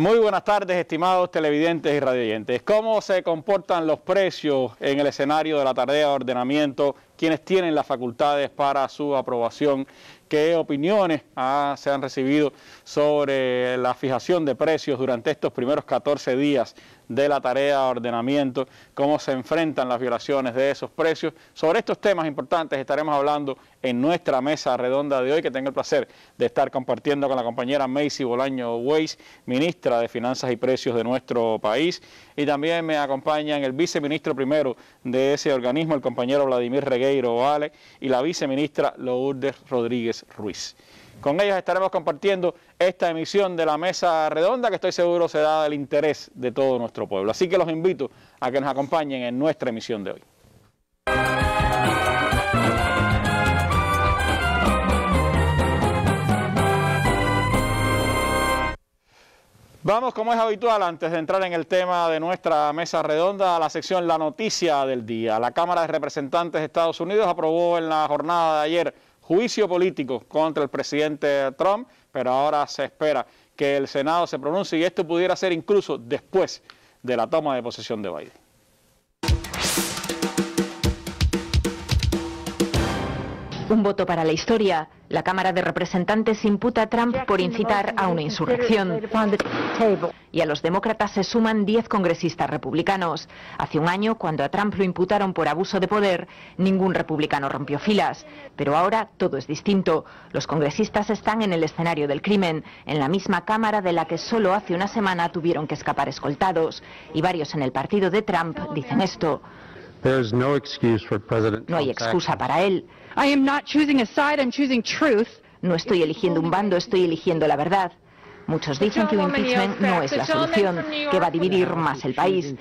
Muy buenas tardes, estimados televidentes y radioyentes. ¿Cómo se comportan los precios en el escenario de la tarea de ordenamiento? ¿Quiénes tienen las facultades para su aprobación? ¿Qué opiniones se han recibido sobre la fijación de precios durante estos primeros 14 días de la tarea, de ordenamiento, cómo se enfrentan las violaciones de esos precios. Sobre estos temas importantes estaremos hablando en nuestra mesa redonda de hoy, que tengo el placer de estar compartiendo con la compañera Macy Bolaño Weiss, ministra de Finanzas y Precios de nuestro país. Y también me acompañan el viceministro primero de ese organismo, el compañero Vladimir Regueiro Vale, y la viceministra Lourdes Rodríguez Ruiz. Con ellos estaremos compartiendo esta emisión de la mesa redonda que estoy seguro será del interés de todo nuestro pueblo. Así que los invito a que nos acompañen en nuestra emisión de hoy. Vamos, como es habitual, antes de entrar en el tema de nuestra mesa redonda, a la sección La Noticia del Día. La Cámara de Representantes de Estados Unidos aprobó en la jornada de ayer juicio político contra el presidente Trump, pero ahora se espera que el Senado se pronuncie y esto pudiera ser incluso después de la toma de posesión de Biden. Un voto para la historia. La Cámara de Representantes imputa a Trump por incitar a una insurrección. Y a los demócratas se suman 10 congresistas republicanos. Hace un año, cuando a Trump lo imputaron por abuso de poder, ningún republicano rompió filas. Pero ahora todo es distinto. Los congresistas están en el escenario del crimen, en la misma Cámara de la que solo hace una semana tuvieron que escapar escoltados. Y varios en el partido de Trump dicen esto. No hay excusa para él. No estoy eligiendo un bando, estoy eligiendo la verdad. Muchos dicen que un impeachment no es la solución, que va a dividir más el país.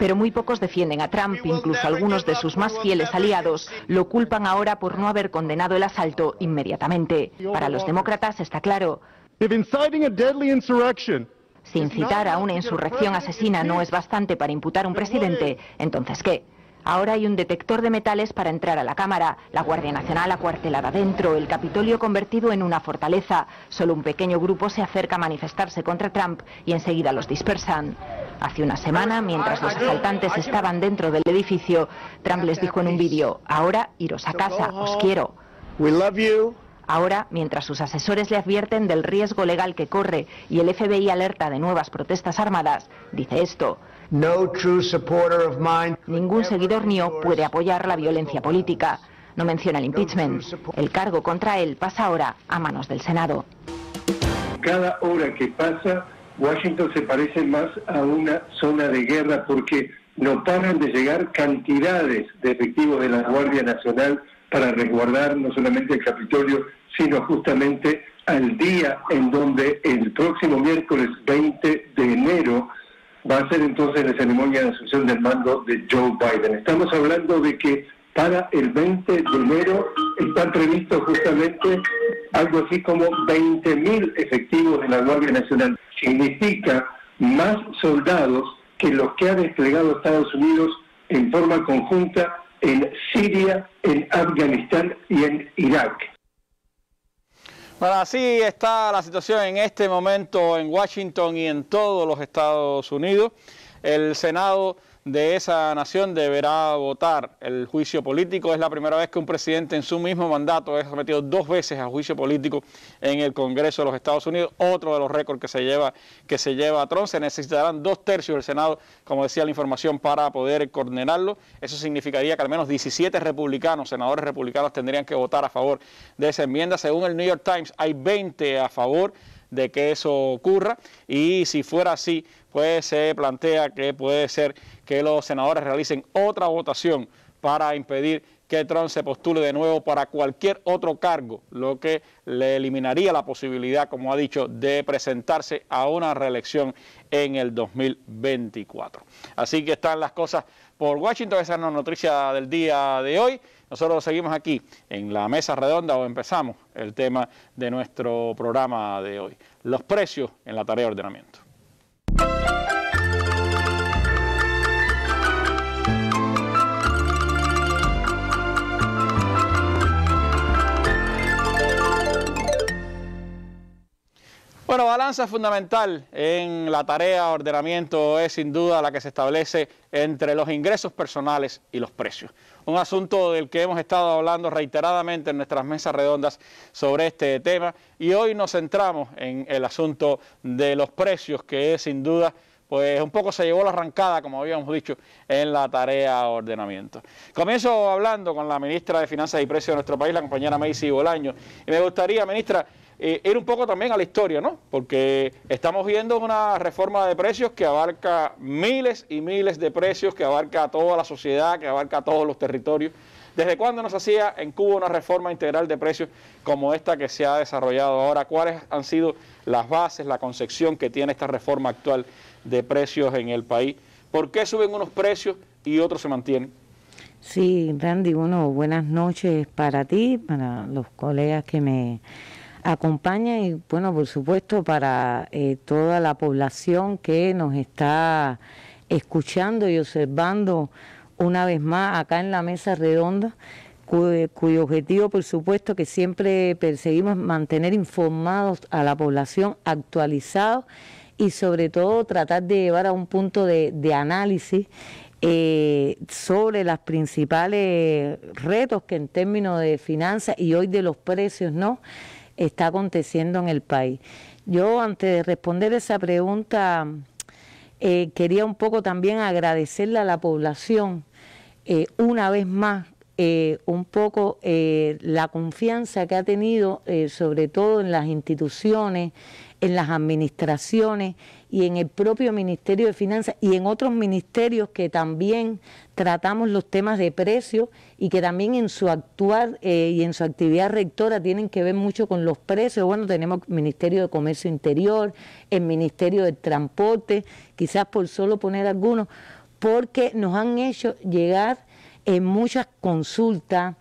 Pero muy pocos defienden a Trump, incluso algunos de sus más fieles aliados lo culpan ahora por no haber condenado el asalto inmediatamente. Para los demócratas está claro. Si incitar a una insurrección asesina no es bastante para imputar a un presidente, entonces ¿qué? Ahora hay un detector de metales para entrar a la Cámara, la Guardia Nacional acuartelada dentro, el Capitolio convertido en una fortaleza. Solo un pequeño grupo se acerca a manifestarse contra Trump y enseguida los dispersan. Hace una semana, mientras los asaltantes estaban dentro del edificio, Trump les dijo en un vídeo, ahora iros a casa, os quiero. Ahora, mientras sus asesores le advierten del riesgo legal que corre y el FBI alerta de nuevas protestas armadas, dice esto. Ningún seguidor mío puede apoyar la violencia política. No menciona el impeachment. El cargo contra él pasa ahora a manos del Senado. Cada hora que pasa, Washington se parece más a una zona de guerra porque no paran de llegar cantidades de efectivos de la Guardia Nacional para resguardar no solamente el Capitolio, sino justamente al día en donde el próximo miércoles 20 de enero va a ser entonces la ceremonia de asunción del mando de Joe Biden. Estamos hablando de que para el 20 de enero están previstos justamente algo así como 20.000 efectivos en la Guardia Nacional. Significa más soldados que los que ha desplegado Estados Unidos en forma conjunta en Siria, en Afganistán y en Irak. Bueno, así está la situación en este momento en Washington y en todos los Estados Unidos. El Senado de esa nación deberá votar el juicio político. Es la primera vez que un presidente en su mismo mandato es sometido dos veces a juicio político en el Congreso de los Estados Unidos, otro de los récords que se lleva, que se lleva a Trump. Se necesitarán dos tercios del Senado, como decía la información, para poder coordenarlo. Eso significaría que al menos 17 republicanos, senadores republicanos, tendrían que votar a favor de esa enmienda. Según el New York Times, hay 20 a favor de que eso ocurra y si fuera así, pues se plantea que puede ser que los senadores realicen otra votación para impedir que Trump se postule de nuevo para cualquier otro cargo, lo que le eliminaría la posibilidad, como ha dicho, de presentarse a una reelección en el 2024. Así que están las cosas por Washington, esa es la noticia del día de hoy. Nosotros seguimos aquí en la mesa redonda o empezamos el tema de nuestro programa de hoy, los precios en la tarea de ordenamiento. Bueno, balanza fundamental en la tarea ordenamiento es sin duda la que se establece entre los ingresos personales y los precios. Un asunto del que hemos estado hablando reiteradamente en nuestras mesas redondas sobre este tema y hoy nos centramos en el asunto de los precios que es sin duda pues un poco se llevó la arrancada, como habíamos dicho, en la tarea ordenamiento. Comienzo hablando con la ministra de Finanzas y Precios de nuestro país, la compañera Macy Bolaño, y me gustaría, ministra, eh, ir un poco también a la historia, ¿no? Porque estamos viendo una reforma de precios que abarca miles y miles de precios, que abarca a toda la sociedad, que abarca a todos los territorios. ¿Desde cuándo nos hacía en Cuba una reforma integral de precios como esta que se ha desarrollado ahora? ¿Cuáles han sido las bases, la concepción que tiene esta reforma actual de precios en el país? ¿Por qué suben unos precios y otros se mantienen? Sí, Randy, bueno, buenas noches para ti, para los colegas que me acompaña y bueno, por supuesto para eh, toda la población que nos está escuchando y observando una vez más acá en la mesa redonda, cuyo objetivo por supuesto que siempre perseguimos mantener informados a la población, actualizados y sobre todo tratar de llevar a un punto de, análisis eh, sobre los principales retos que en términos de finanzas y hoy de los precios, ¿no? está aconteciendo en el país. Yo, antes de responder esa pregunta, eh, quería un poco también agradecerle a la población, eh, una vez más, eh, un poco la confianza que ha tenido, sobre todo en las instituciones, en las administraciones y en el propio Ministerio de Finanzas y en otros ministerios que también tratamos los temas de precios y que también en su actuar eh, y en su actividad rectora tienen que ver mucho con los precios. Bueno, tenemos el Ministerio de Comercio Interior, el Ministerio de Transporte, quizás por solo poner algunos, porque nos han hecho llegar en eh, muchas consultas,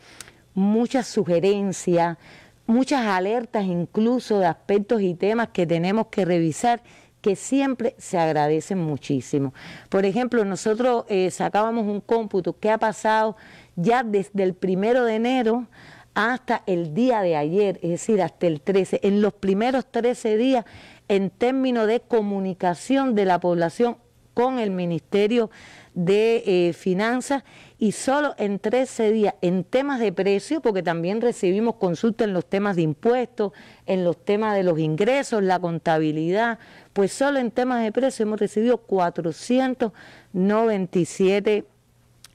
muchas sugerencias, muchas alertas incluso de aspectos y temas que tenemos que revisar que siempre se agradecen muchísimo. Por ejemplo, nosotros eh, sacábamos un cómputo que ha pasado ya desde el primero de enero hasta el día de ayer, es decir, hasta el 13, en los primeros 13 días en términos de comunicación de la población con el Ministerio de eh, finanzas y solo en 13 días en temas de precio, porque también recibimos consultas en los temas de impuestos, en los temas de los ingresos, la contabilidad, pues solo en temas de precio hemos recibido 497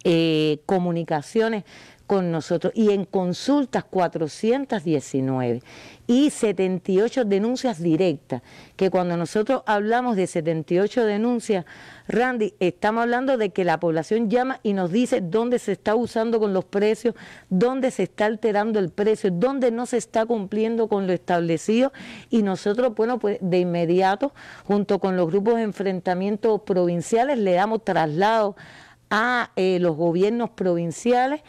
eh, comunicaciones con nosotros y en consultas 419 y 78 denuncias directas, que cuando nosotros hablamos de 78 denuncias, Randy, estamos hablando de que la población llama y nos dice dónde se está usando con los precios, dónde se está alterando el precio, dónde no se está cumpliendo con lo establecido y nosotros, bueno, pues de inmediato, junto con los grupos de enfrentamiento provinciales, le damos traslado a eh, los gobiernos provinciales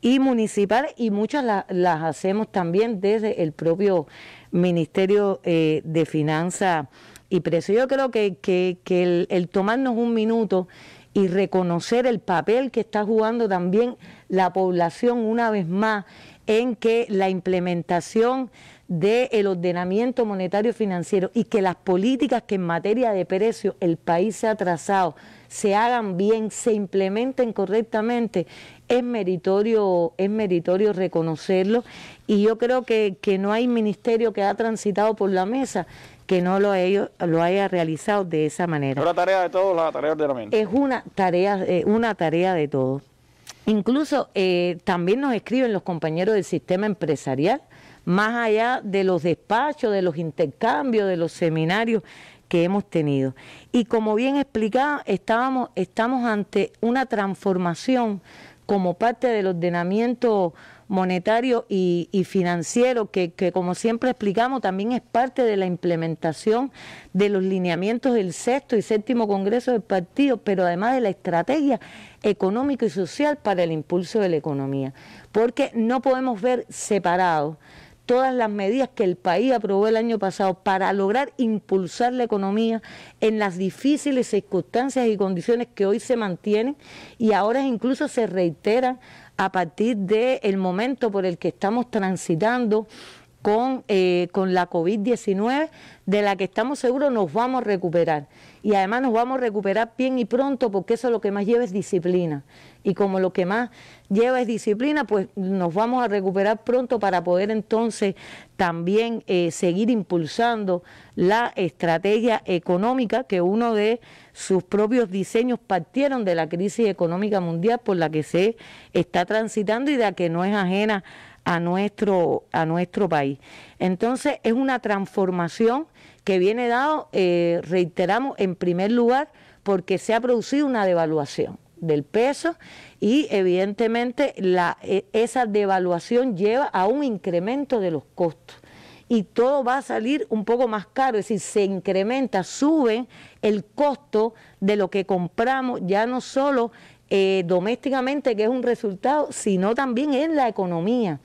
y municipales y muchas las hacemos también desde el propio Ministerio eh, de Finanzas y Precios. Yo creo que, el, tomarnos un minuto y reconocer el papel que está jugando también la población una vez más en que la implementación del ordenamiento monetario financiero y que las políticas que en materia de precios el país se ha trazado se hagan bien, se implementen correctamente, es meritorio, es meritorio reconocerlo y yo creo que, no hay ministerio que ha transitado por la mesa que no lo, lo haya realizado de esa manera. Es una tarea de todos, la tarea de Es una tarea, eh, una tarea de todos. Incluso eh, también nos escriben los compañeros del sistema empresarial, más allá de los despachos, de los intercambios, de los seminarios que hemos tenido. Y como bien explicaba, estábamos, estamos ante una transformación como parte del ordenamiento monetario y, financiero, que, que, como siempre explicamos también es parte de la implementación de los lineamientos del sexto y séptimo Congreso del Partido, pero además de la estrategia económica y social para el impulso de la economía, porque no podemos ver separados todas las medidas que el país aprobó el año pasado para lograr impulsar la economía en las difíciles circunstancias y condiciones que hoy se mantienen y ahora incluso se reiteran a partir del momento por el que estamos transitando con, eh, con la COVID-19, de la que estamos seguros nos vamos a recuperar. Y además nos vamos a recuperar bien y pronto porque eso lo que más lleva es disciplina y como lo que más lleva es disciplina, pues nos vamos a recuperar pronto para poder entonces también eh, seguir impulsando la estrategia económica que uno de sus propios diseños partieron de la crisis económica mundial por la que se está transitando y de la que no es ajena a nuestro, a nuestro país. Entonces es una transformación que viene dado, eh, reiteramos, en primer lugar, porque se ha producido una devaluación del peso y evidentemente e, esa devaluación lleva a un incremento de los costos y todo va a salir un poco más caro, es decir, se incrementa, sube el costo de lo que compramos, ya no solo eh, domésticamente, que es un resultado, sino también en la economía.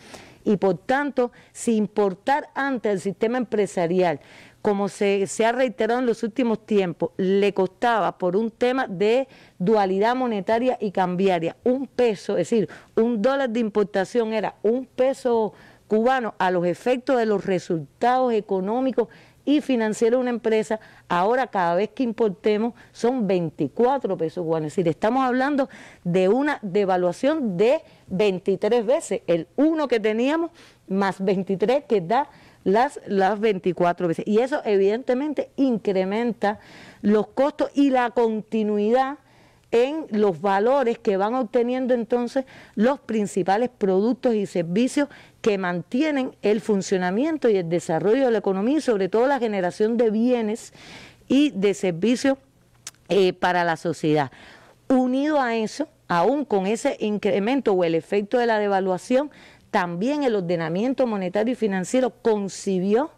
Y por tanto, si importar antes el sistema empresarial como se, ha reiterado en los últimos tiempos, le costaba por un tema de dualidad monetaria y cambiaria, un peso, es decir, un dólar de importación era un peso cubano a los efectos de los resultados económicos y financieros de una empresa, ahora cada vez que importemos son 24 pesos cubanos. Es decir, estamos hablando de una devaluación de 23 veces, el 1 que teníamos más 23 que da las, las 24 veces. Y eso evidentemente incrementa los costos y la continuidad en los valores que van obteniendo entonces los principales productos y servicios que mantienen el funcionamiento y el desarrollo de la economía y sobre todo la generación de bienes y de servicios eh, para la sociedad. Unido a eso, aún con ese incremento o el efecto de la devaluación, también el ordenamiento monetario y financiero concibió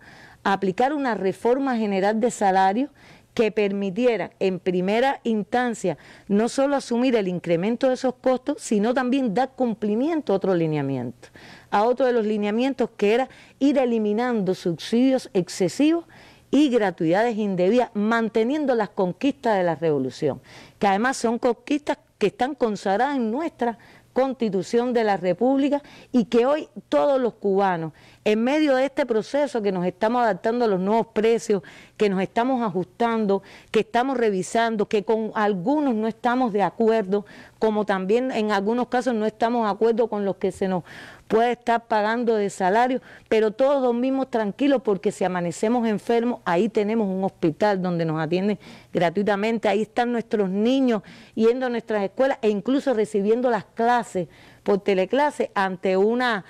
aplicar una reforma general de salarios que permitiera en primera instancia no solo asumir el incremento de esos costos, sino también dar cumplimiento a otro lineamiento, a otro de los lineamientos que era ir eliminando subsidios excesivos y gratuidades indebidas, manteniendo las conquistas de la revolución, que además son conquistas que están consagradas en nuestra Constitución de la República y que hoy todos los cubanos en medio de este proceso que nos estamos adaptando a los nuevos precios, que nos estamos ajustando, que estamos revisando, que con algunos no estamos de acuerdo, como también en algunos casos no estamos de acuerdo con los que se nos puede estar pagando de salario, pero todos dormimos tranquilos porque si amanecemos enfermos, ahí tenemos un hospital donde nos atienden gratuitamente, ahí están nuestros niños yendo a nuestras escuelas e incluso recibiendo las clases por teleclase ante una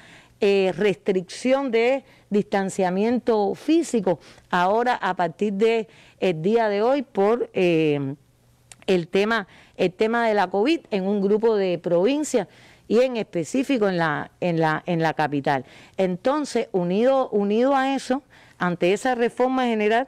eh, restricción de distanciamiento físico, ahora a partir del eh, día de hoy por... Eh, el tema, el tema de la COVID en un grupo de provincias y en específico en la, capital. Entonces, unido, unido a eso, ante esa reforma general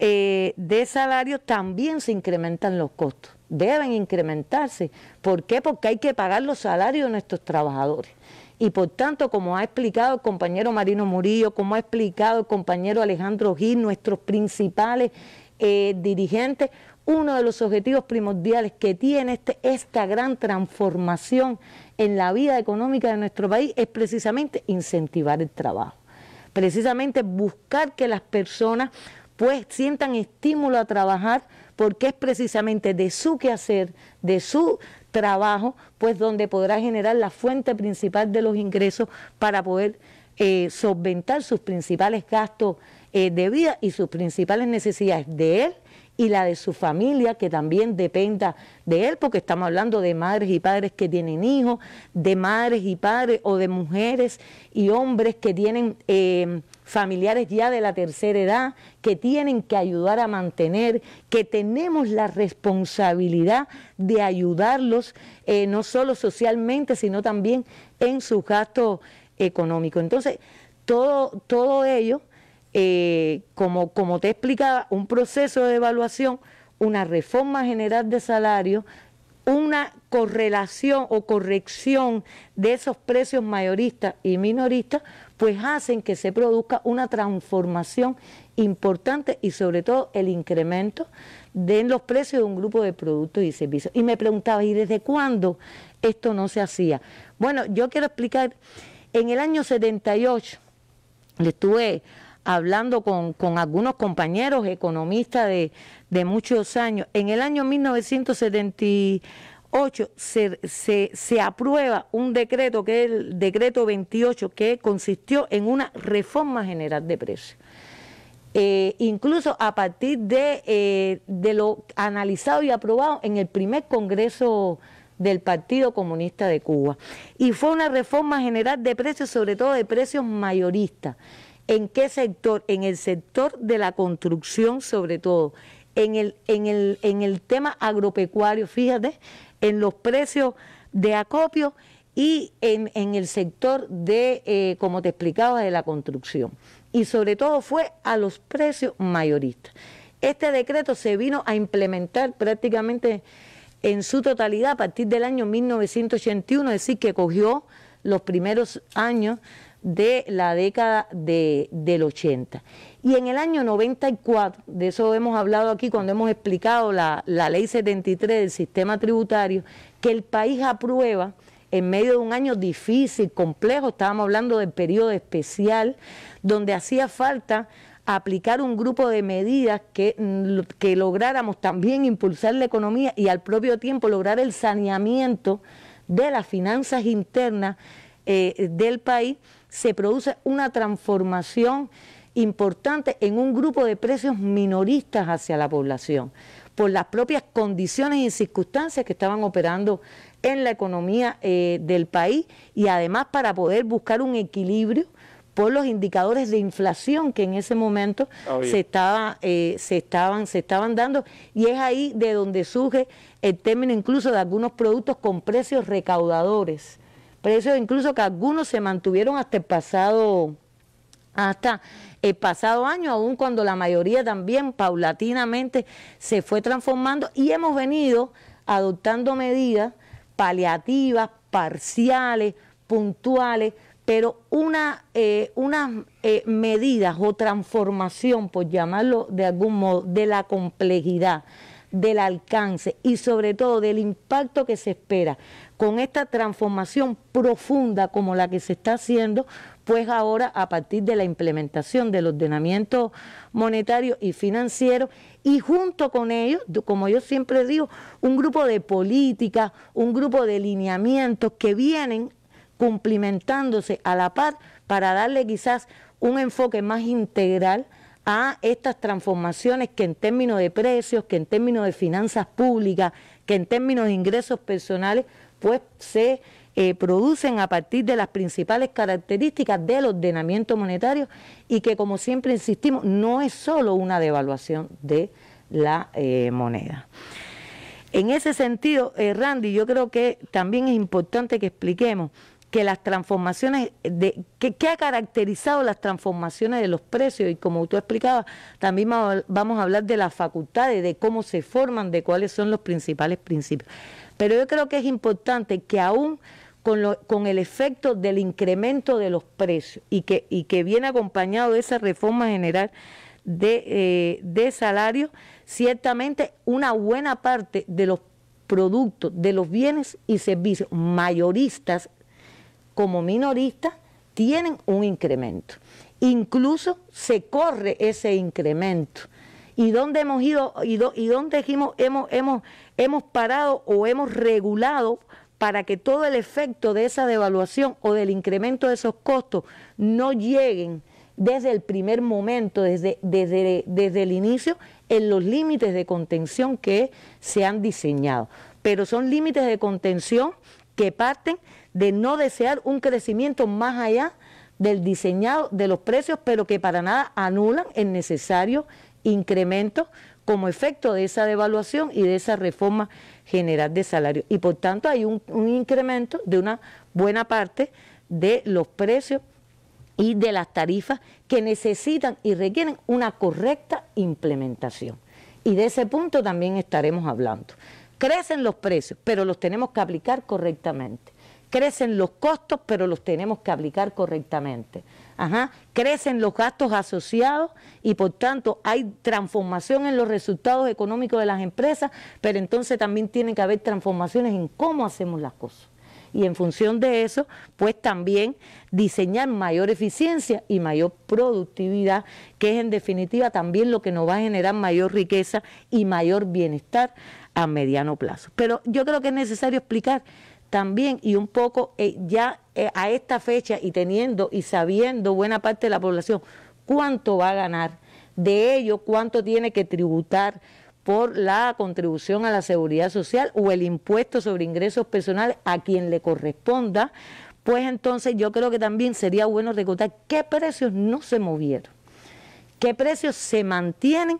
de salarios, también se incrementan los costos. Deben incrementarse. ¿Por qué? Porque hay que pagar los salarios de nuestros trabajadores. Y por tanto, como ha explicado el compañero Marino Murillo, como ha explicado el compañero Alejandro Gil, nuestros principales eh, dirigentes, uno de los objetivos primordiales que tiene este, esta gran transformación en la vida económica de nuestro país es precisamente incentivar el trabajo, precisamente buscar que las personas pues sientan estímulo a trabajar porque es precisamente de su quehacer, de su trabajo, pues donde podrá generar la fuente principal de los ingresos para poder eh, solventar sus principales gastos eh, de vida y sus principales necesidades de él y la de su familia, que también dependa de él, porque estamos hablando de madres y padres que tienen hijos, de madres y padres o de mujeres y hombres que tienen... Eh, familiares ya de la tercera edad que tienen que ayudar a mantener, que tenemos la responsabilidad de ayudarlos eh, no solo socialmente, sino también en su gasto económico. Entonces, todo, todo ello, eh, como, como te explicaba, un proceso de evaluación, una reforma general de salario, una correlación o corrección de esos precios mayoristas y minoristas pues hacen que se produzca una transformación importante y sobre todo el incremento de los precios de un grupo de productos y servicios. Y me preguntaba, ¿y desde cuándo esto no se hacía? Bueno, yo quiero explicar, en el año 78 le estuve hablando con, algunos compañeros economistas de, de muchos años, en el año 1978, 8 se, aprueba un decreto que es el decreto 28 que consistió en una reforma general de precios. Eh, incluso a partir eh, de, lo analizado y aprobado en el primer Congreso del Partido Comunista de Cuba. Y fue una reforma general de precios, sobre todo de precios mayoristas. ¿En qué sector? En el sector de la construcción, sobre todo. En el, en el, en el tema agropecuario, fíjate, en los precios de acopio y en, el sector de, eh, como te explicaba, de la construcción. Y sobre todo fue a los precios mayoristas. Este decreto se vino a implementar prácticamente en su totalidad a partir del año 1981, es decir, que cogió los primeros años de la década del 80. Y en el año 94, de eso hemos hablado aquí cuando hemos explicado la, ley 73 del sistema tributario, que el país aprueba en medio de un año difícil, complejo, estábamos hablando del periodo especial, donde hacía falta aplicar un grupo de medidas que, mm, que lográramos también impulsar la economía y al propio tiempo lograr el saneamiento de las finanzas internas eh, del país, se produce una transformación importante en un grupo de precios minoristas hacia la población, por las propias condiciones y circunstancias que estaban operando en la economía eh, del país y además para poder buscar un equilibrio por los indicadores de inflación que en ese momento ah, se, estaba, eh, se, estaban, se estaban dando y es ahí de donde surge el término incluso de algunos productos con precios recaudadores, precios incluso que algunos se mantuvieron hasta el pasado hasta el pasado año, ...aún cuando la mayoría también paulatinamente se fue transformando y hemos venido adoptando medidas paliativas, parciales, puntuales, pero una, eh, unas eh, medidas o transformación, por llamarlo de algún modo, de la complejidad, del alcance y sobre todo del impacto que se espera con esta transformación profunda como la que se está haciendo pues ahora a partir de la implementación del ordenamiento monetario y financiero y junto con ellos, como yo siempre digo, un grupo de políticas, un grupo de lineamientos que vienen cumplimentándose a la par para darle quizás un enfoque más integral a estas transformaciones que en términos de precios, que en términos de finanzas públicas, que en términos de ingresos personales, pues se eh, producen a partir de las principales características del ordenamiento monetario y que, como siempre insistimos, no es solo una devaluación de la eh, moneda. En ese sentido, eh, Randy, yo creo que también es importante que expliquemos que las transformaciones, de, que, que, ha caracterizado las transformaciones de los precios y como tú explicabas, también vamos a hablar de las facultades, de cómo se forman, de cuáles son los principales principios. Pero yo creo que es importante que aún con, el efecto del incremento de los precios y que, viene acompañado de esa reforma general eh, de, salarios, ciertamente una buena parte de los productos, de los bienes y servicios mayoristas como minoristas tienen un incremento. Incluso se corre ese incremento. ¿Y dónde hemos ido y, dónde hemos parado o hemos regulado para que todo el efecto de esa devaluación o del incremento de esos costos no lleguen desde el primer momento, desde, desde, desde el inicio, en los límites de contención que se han diseñado. Pero son límites de contención que parten de no desear un crecimiento más allá del diseñado de los precios, pero que para nada anulan el necesario incremento como efecto de esa devaluación y de esa reforma generar de salario. Y por tanto hay un incremento de una buena parte de los precios y de las tarifas que necesitan y requieren una correcta implementación. Y de ese punto también estaremos hablando. Crecen los precios, pero los tenemos que aplicar correctamente. Crecen los costos, pero los tenemos que aplicar correctamente. Ajá. Crecen los gastos asociados y por tanto hay transformación en los resultados económicos de las empresas, pero entonces también tiene que haber transformaciones en cómo hacemos las cosas. Y en función de eso, pues también diseñar mayor eficiencia y mayor productividad, que es en definitiva también lo que nos va a generar mayor riqueza y mayor bienestar a mediano plazo. Pero yo creo que es necesario explicar también y un poco eh, ya eh, a esta fecha y teniendo y sabiendo buena parte de la población cuánto va a ganar, de ello cuánto tiene que tributar por la contribución a la seguridad social o el impuesto sobre ingresos personales a quien le corresponda, pues entonces yo creo que también sería bueno recordar qué precios no se movieron, qué precios se mantienen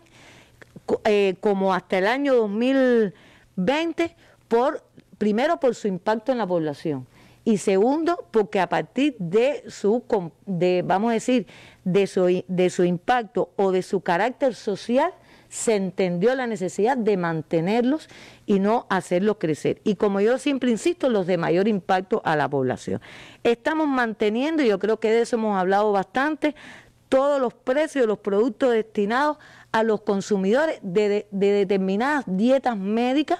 eh, como hasta el año 2020 por primero por su impacto en la población y segundo porque a partir de su, vamos a decir, de su, de su impacto o de su carácter social, se entendió la necesidad de mantenerlos y no hacerlos crecer. Y como yo siempre insisto, los de mayor impacto a la población. Estamos manteniendo, y yo creo que de eso hemos hablado bastante, todos los precios de los productos destinados a los consumidores de determinadas dietas médicas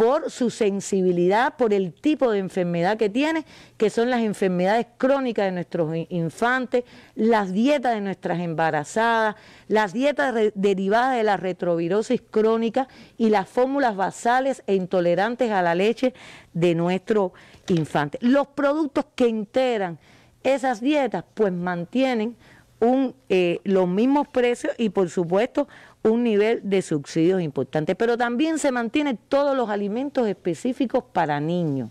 por su sensibilidad, por el tipo de enfermedad que tiene, que son las enfermedades crónicas de nuestros infantes, las dietas de nuestras embarazadas, las dietas derivadas de la retrovirosis crónica y las fórmulas basales e intolerantes a la leche de nuestro infante. Los productos que integran esas dietas pues mantienen un, eh, los mismos precios y por supuesto un nivel de subsidios importante, pero también se mantienen todos los alimentos específicos para niños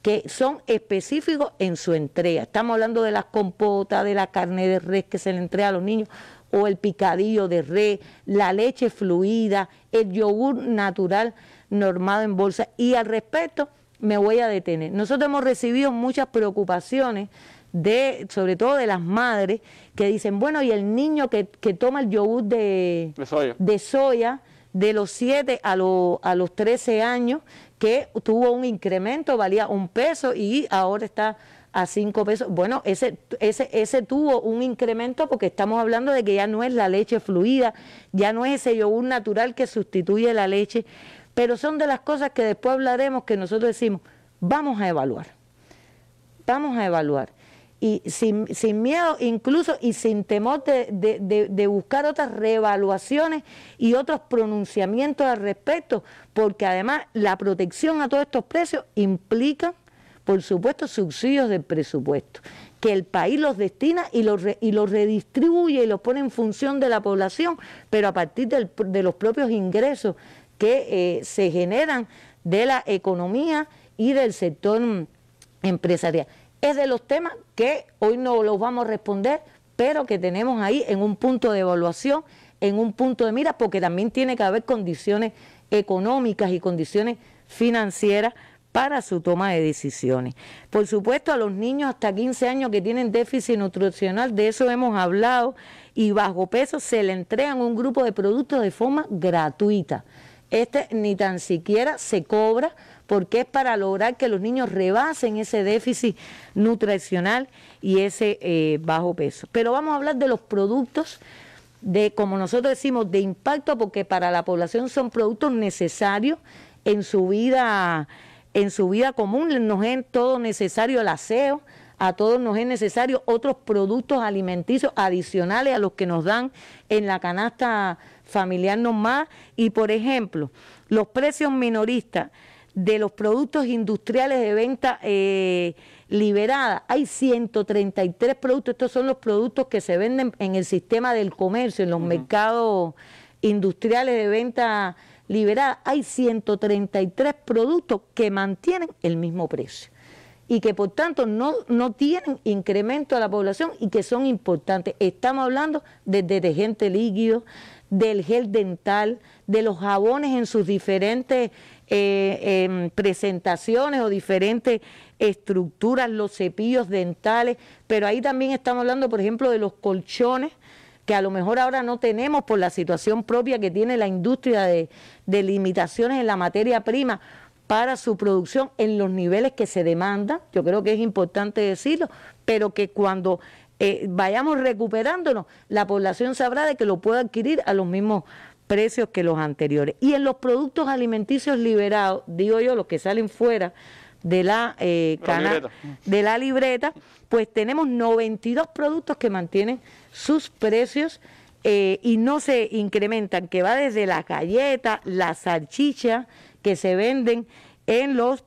que son específicos en su entrega. Estamos hablando de las compotas, de la carne de res que se le entrega a los niños, o el picadillo de res, la leche fluida, el yogur natural normado en bolsa. Y al respecto me voy a detener. Nosotros hemos recibido muchas preocupaciones, de, sobre todo de las madres, que dicen, bueno, y el niño que, toma el yogur de, de, soya. de, los 7 a, a los 13 años, que tuvo un incremento, valía un peso y ahora está a 5 pesos. Bueno, ese, ese, ese tuvo un incremento porque estamos hablando de que ya no es la leche fluida, ya no es ese yogur natural que sustituye la leche, pero son de las cosas que después hablaremos que nosotros decimos, vamos a evaluar, vamos a evaluar y sin, sin miedo incluso y sin temor de, buscar otras reevaluaciones y otros pronunciamientos al respecto, porque además la protección a todos estos precios implica, por supuesto, subsidios del presupuesto, que el país los destina y los, y los redistribuye y los pone en función de la población, pero a partir de los propios ingresos que eh, se generan de la economía y del sector mm, empresarial es de los temas que hoy no los vamos a responder, pero que tenemos ahí en un punto de evaluación, en un punto de mira, porque también tiene que haber condiciones económicas y condiciones financieras para su toma de decisiones. Por supuesto, a los niños hasta 15 años que tienen déficit nutricional, de eso hemos hablado, y bajo peso se le entregan un grupo de productos de forma gratuita. Este ni tan siquiera se cobra porque es para lograr que los niños rebasen ese déficit nutricional y ese eh, bajo peso. Pero vamos a hablar de los productos de, como nosotros decimos, de impacto, porque para la población son productos necesarios en su vida, en su vida común, nos es todo necesario el aseo, a todos nos es necesario otros productos alimenticios adicionales a los que nos dan en la canasta familiar nomás. Y por ejemplo, los precios minoristas de los productos industriales de venta eh, liberada. Hay 133 productos, estos son los productos que se venden en el sistema del comercio, en los mercados industriales de venta liberada. Hay 133 productos que mantienen el mismo precio y que por tanto no, no tienen incremento a la población y que son importantes. Estamos hablando de detergente líquido, del gel dental, de los jabones en sus diferentes eh, em, presentaciones o diferentes estructuras, los cepillos dentales, pero ahí también estamos hablando, por ejemplo, de los colchones que a lo mejor ahora no tenemos por la situación propia que tiene la industria de, limitaciones en la materia prima para su producción en los niveles que se demanda. yo creo que es importante decirlo, pero que cuando eh, vayamos recuperándonos, la población sabrá de que lo puede adquirir a los mismos precios que los anteriores. Y en los productos alimenticios liberados, digo yo, los que salen fuera de la, eh, de la libreta, pues tenemos 92 productos que mantienen sus precios eh, y no se incrementan, que va desde la galleta, la salchicha, que se venden en los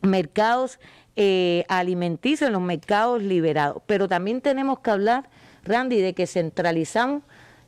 mercados eh, alimenticios, en los mercados liberados. Pero también tenemos que hablar, Randy, de que centralizamos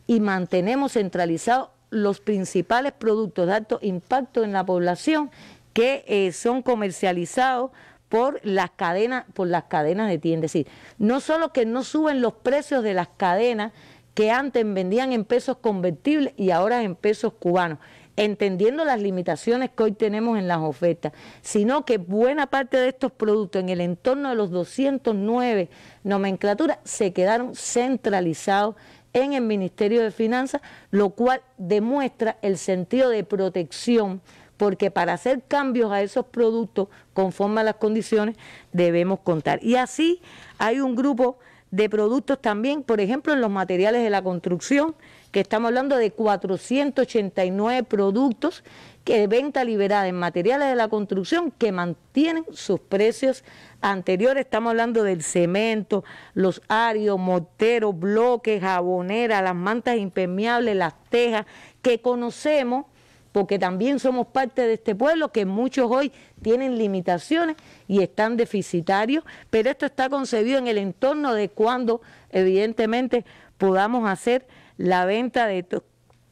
y mantenemos centralizados los principales productos de alto impacto en la población que eh, son comercializados por las cadenas, por las cadenas de tiendas. Es decir, no solo que no suben los precios de las cadenas que antes vendían en pesos convertibles y ahora en pesos cubanos, entendiendo las limitaciones que hoy tenemos en las ofertas, sino que buena parte de estos productos en el entorno de los 209 nomenclaturas se quedaron centralizados en el Ministerio de Finanzas, lo cual demuestra el sentido de protección, porque para hacer cambios a esos productos conforme a las condiciones debemos contar. Y así hay un grupo de productos también, por ejemplo, en los materiales de la construcción, que estamos hablando de 489 productos que de venta liberada en materiales de la construcción que mantienen sus precios Anterior estamos hablando del cemento, los arios, morteros, bloques, jaboneras, las mantas impermeables, las tejas, que conocemos porque también somos parte de este pueblo, que muchos hoy tienen limitaciones y están deficitarios, pero esto está concebido en el entorno de cuando evidentemente podamos hacer la venta de,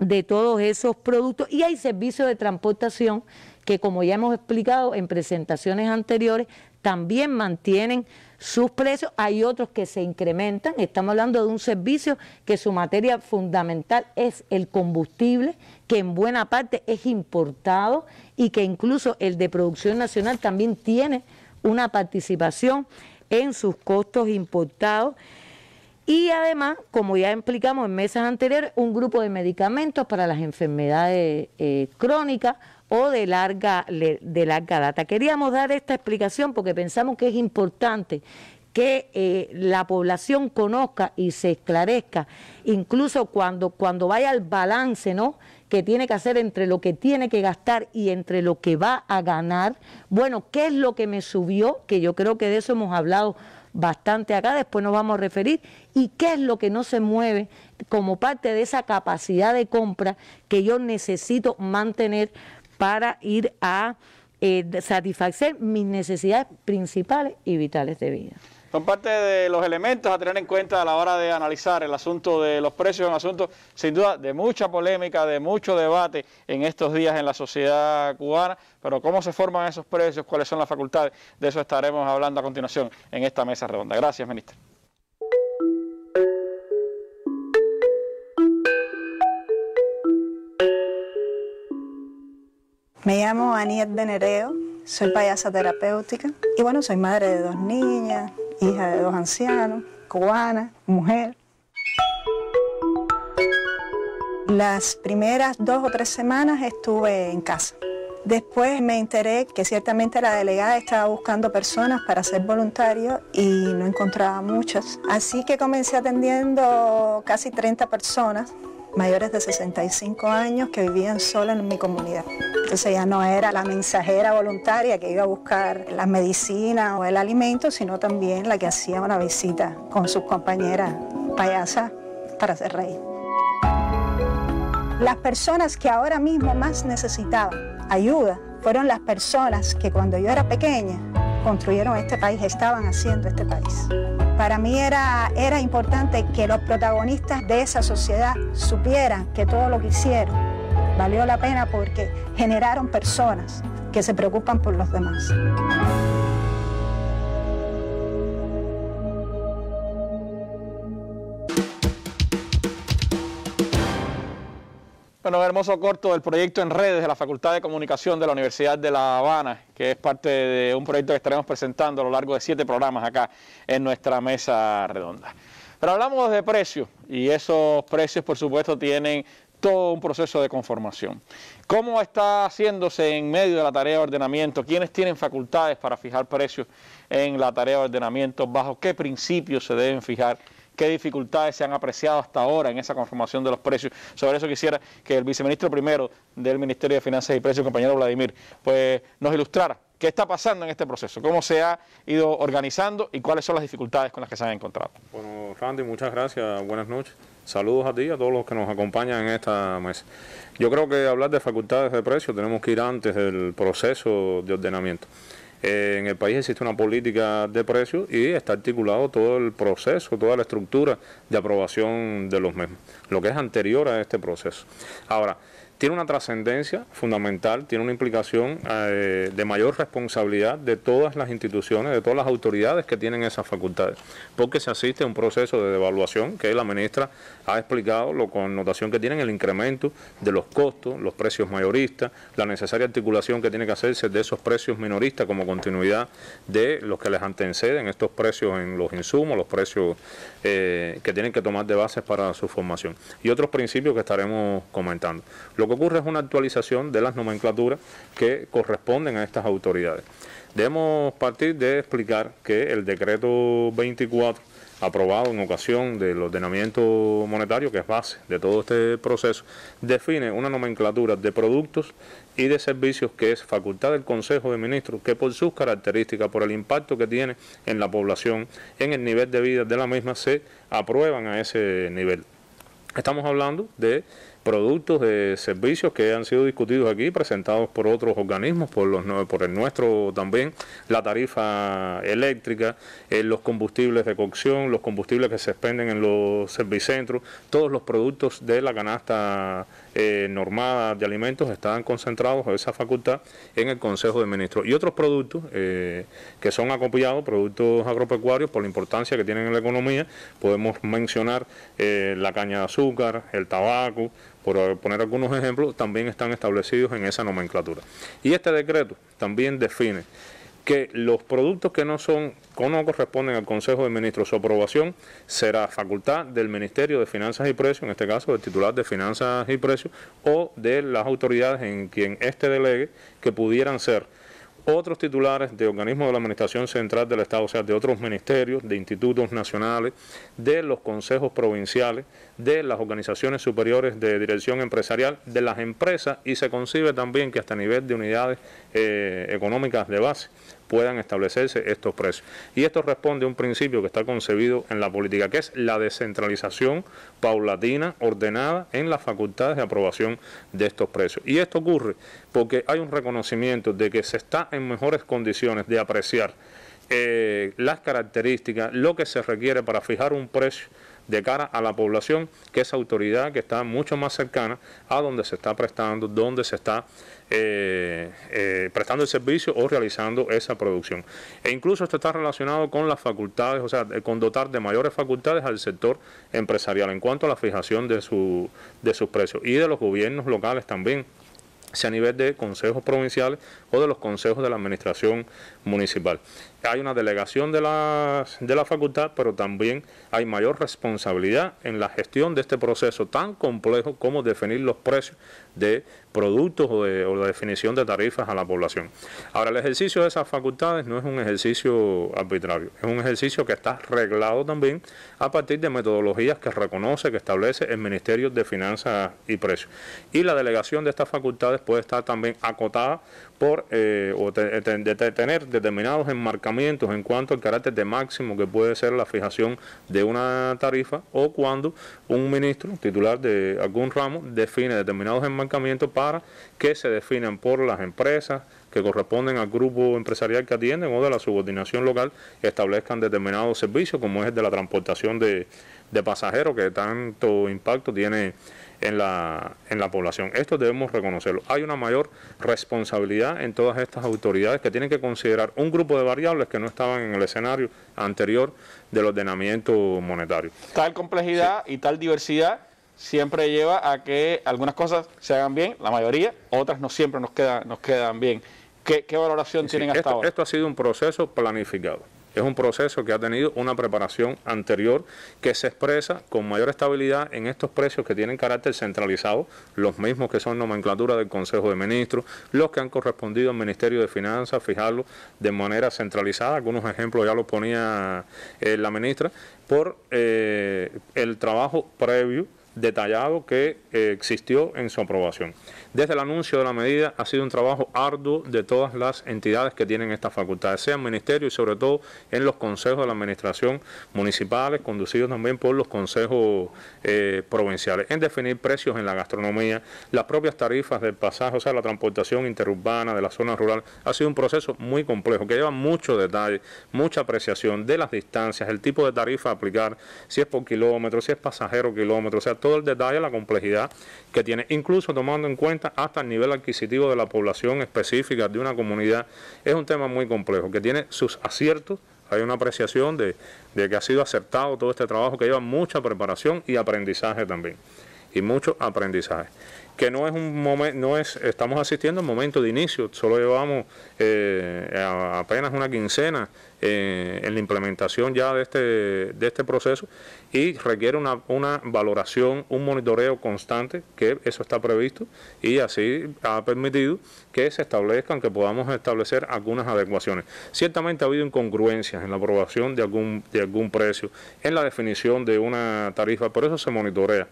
de todos esos productos y hay servicios de transportación que como ya hemos explicado en presentaciones anteriores, también mantienen sus precios, hay otros que se incrementan, estamos hablando de un servicio que su materia fundamental es el combustible, que en buena parte es importado y que incluso el de producción nacional también tiene una participación en sus costos importados. Y además, como ya explicamos en meses anteriores, un grupo de medicamentos para las enfermedades eh, crónicas, o de larga, de larga data. Queríamos dar esta explicación porque pensamos que es importante que eh, la población conozca y se esclarezca, incluso cuando, cuando vaya al balance ¿no? que tiene que hacer entre lo que tiene que gastar y entre lo que va a ganar. Bueno, ¿qué es lo que me subió? Que yo creo que de eso hemos hablado bastante acá, después nos vamos a referir, y qué es lo que no se mueve como parte de esa capacidad de compra que yo necesito mantener para ir a eh, satisfacer mis necesidades principales y vitales de vida. Son parte de los elementos a tener en cuenta a la hora de analizar el asunto de los precios, un asunto sin duda de mucha polémica, de mucho debate en estos días en la sociedad cubana, pero cómo se forman esos precios, cuáles son las facultades, de eso estaremos hablando a continuación en esta mesa redonda. Gracias, ministro. Me llamo Aniet de Nereo, soy payasa terapéutica y bueno, soy madre de dos niñas, hija de dos ancianos, cubana, mujer. Las primeras dos o tres semanas estuve en casa. Después me enteré que ciertamente la delegada estaba buscando personas para ser voluntario y no encontraba muchas. Así que comencé atendiendo casi 30 personas mayores de 65 años que vivían sola en mi comunidad. Entonces ya no era la mensajera voluntaria que iba a buscar la medicina o el alimento, sino también la que hacía una visita con sus compañeras payasas para hacer reír. Las personas que ahora mismo más necesitaban ayuda fueron las personas que cuando yo era pequeña construyeron este país, estaban haciendo este país. Para mí era, era importante que los protagonistas de esa sociedad supieran que todo lo que hicieron valió la pena porque generaron personas que se preocupan por los demás. Bueno, hermoso corto del proyecto en redes de la Facultad de Comunicación de la Universidad de La Habana, que es parte de un proyecto que estaremos presentando a lo largo de siete programas acá en nuestra mesa redonda. Pero hablamos de precios y esos precios por supuesto tienen todo un proceso de conformación. ¿Cómo está haciéndose en medio de la tarea de ordenamiento? ¿Quiénes tienen facultades para fijar precios en la tarea de ordenamiento? ¿Bajo qué principios se deben fijar qué dificultades se han apreciado hasta ahora en esa conformación de los precios. Sobre eso quisiera que el viceministro primero del Ministerio de Finanzas y Precios, compañero Vladimir, pues nos ilustrara qué está pasando en este proceso, cómo se ha ido organizando y cuáles son las dificultades con las que se han encontrado. Bueno, Randy, muchas gracias, buenas noches. Saludos a ti y a todos los que nos acompañan en esta mesa. Yo creo que hablar de facultades de precios, tenemos que ir antes del proceso de ordenamiento. Eh, en el país existe una política de precios y está articulado todo el proceso, toda la estructura de aprobación de los mismos, lo que es anterior a este proceso. Ahora, tiene una trascendencia fundamental, tiene una implicación eh, de mayor responsabilidad de todas las instituciones, de todas las autoridades que tienen esas facultades, porque se asiste a un proceso de devaluación que la ministra ha explicado, lo connotación que tienen el incremento de los costos, los precios mayoristas, la necesaria articulación que tiene que hacerse de esos precios minoristas como continuidad de los que les anteceden estos precios en los insumos, los precios eh, que tienen que tomar de base para su formación y otros principios que estaremos comentando. Lo que ocurre es una actualización de las nomenclaturas que corresponden a estas autoridades. Debemos partir de explicar que el decreto 24 aprobado en ocasión del ordenamiento monetario, que es base de todo este proceso, define una nomenclatura de productos y de servicios que es facultad del Consejo de Ministros, que por sus características, por el impacto que tiene en la población, en el nivel de vida de la misma, se aprueban a ese nivel. Estamos hablando de productos de servicios que han sido discutidos aquí, presentados por otros organismos, por los por el nuestro también, la tarifa eléctrica, eh, los combustibles de cocción, los combustibles que se expenden en los servicentros, todos los productos de la canasta eh, normada de alimentos están concentrados a esa facultad en el Consejo de Ministros. Y otros productos eh, que son acopiados, productos agropecuarios, por la importancia que tienen en la economía, podemos mencionar la caña de azúcar, el tabaco, por poner algunos ejemplos, también están establecidos en esa nomenclatura. Y este decreto también define que los productos que no son o no corresponden al Consejo de Ministros, su aprobación será facultad del Ministerio de Finanzas y Precios, en este caso del titular de Finanzas y Precios, o de las autoridades en quien éste delegue, que pudieran ser otros titulares de organismos de la Administración Central del Estado, o sea, de otros ministerios, de institutos nacionales, de los consejos provinciales, de las organizaciones superiores de dirección empresarial, de las empresas y se concibe también que hasta a nivel de unidades eh, económicas de base puedan establecerse estos precios. Y esto responde a un principio que está concebido en la política, que es la descentralización paulatina, ordenada en las facultades de aprobación de estos precios. Y esto ocurre porque hay un reconocimiento de que se está en mejores condiciones de apreciar eh, las características, lo que se requiere para fijar un precio de cara a la población, que es autoridad que está mucho más cercana a donde se está prestando, donde se está eh, eh, prestando el servicio o realizando esa producción. E incluso esto está relacionado con las facultades, o sea, eh, con dotar de mayores facultades al sector empresarial en cuanto a la fijación de, de sus precios y de los gobiernos locales también sea a nivel de consejos provinciales o de los consejos de la administración municipal. Hay una delegación de la, de la facultad, pero también hay mayor responsabilidad en la gestión de este proceso tan complejo como definir los precios de productos o, la definición de tarifas a la población. Ahora, el ejercicio de esas facultades no es un ejercicio arbitrario, es un ejercicio que está reglado también a partir de metodologías que reconoce, que establece el Ministerio de Finanzas y Precios. Y la delegación de estas facultades puede estar también acotada por eh, eh, tener determinados enmarcamientos en cuanto al carácter de máximo que puede ser la fijación de una tarifa o cuando un ministro titular de algún ramo define determinados enmarcamientos para que se definen por las empresas que corresponden al grupo empresarial que atienden o de la subordinación local establezcan determinados servicios como es el de la transportación de, de pasajeros que tanto impacto tiene en la, en la población. Esto debemos reconocerlo. Hay una mayor responsabilidad en todas estas autoridades que tienen que considerar un grupo de variables que no estaban en el escenario anterior del ordenamiento monetario. Tal complejidad y tal diversidad siempre lleva a que algunas cosas se hagan bien, la mayoría, otras no siempre nos, quedan, nos quedan bien. ¿Qué, valoración tienen hasta ahora? Esto ha sido un proceso planificado. Es un proceso que ha tenido una preparación anterior que se expresa con mayor estabilidad en estos precios que tienen carácter centralizado, los mismos que son nomenclatura del Consejo de Ministros, los que han correspondido al Ministerio de Finanzas, fijarlo de manera centralizada, algunos ejemplos ya los ponía eh, la ministra, por eh, el trabajo previo detallado que eh, existió en su aprobación. Desde el anuncio de la medida ha sido un trabajo arduo de todas las entidades que tienen estas facultades, sean ministerios ministerio y sobre todo en los consejos de la administración municipales, conducidos también por los consejos eh, provinciales, en definir precios en la gastronomía, las propias tarifas de pasaje, o sea, la transportación interurbana de la zona rural. Ha sido un proceso muy complejo que lleva mucho detalle, mucha apreciación de las distancias, el tipo de tarifa a aplicar, si es por kilómetro, si es pasajero kilómetro, o sea, todo el detalle, la complejidad que tiene, incluso tomando en cuenta hasta el nivel adquisitivo de la población específica de una comunidad. Es un tema muy complejo, que tiene sus aciertos, hay una apreciación de, que ha sido acertado todo este trabajo, que lleva mucha preparación y aprendizaje también, y mucho aprendizaje que no es un momento, no es, estamos asistiendo a un momento de inicio, solo llevamos eh, apenas una quincena eh, en la implementación ya de este, de este proceso y requiere una, valoración, un monitoreo constante, que eso está previsto y así ha permitido que se establezcan, que podamos establecer algunas adecuaciones. Ciertamente ha habido incongruencias en la aprobación de algún, de algún precio, en la definición de una tarifa, por eso se monitorea.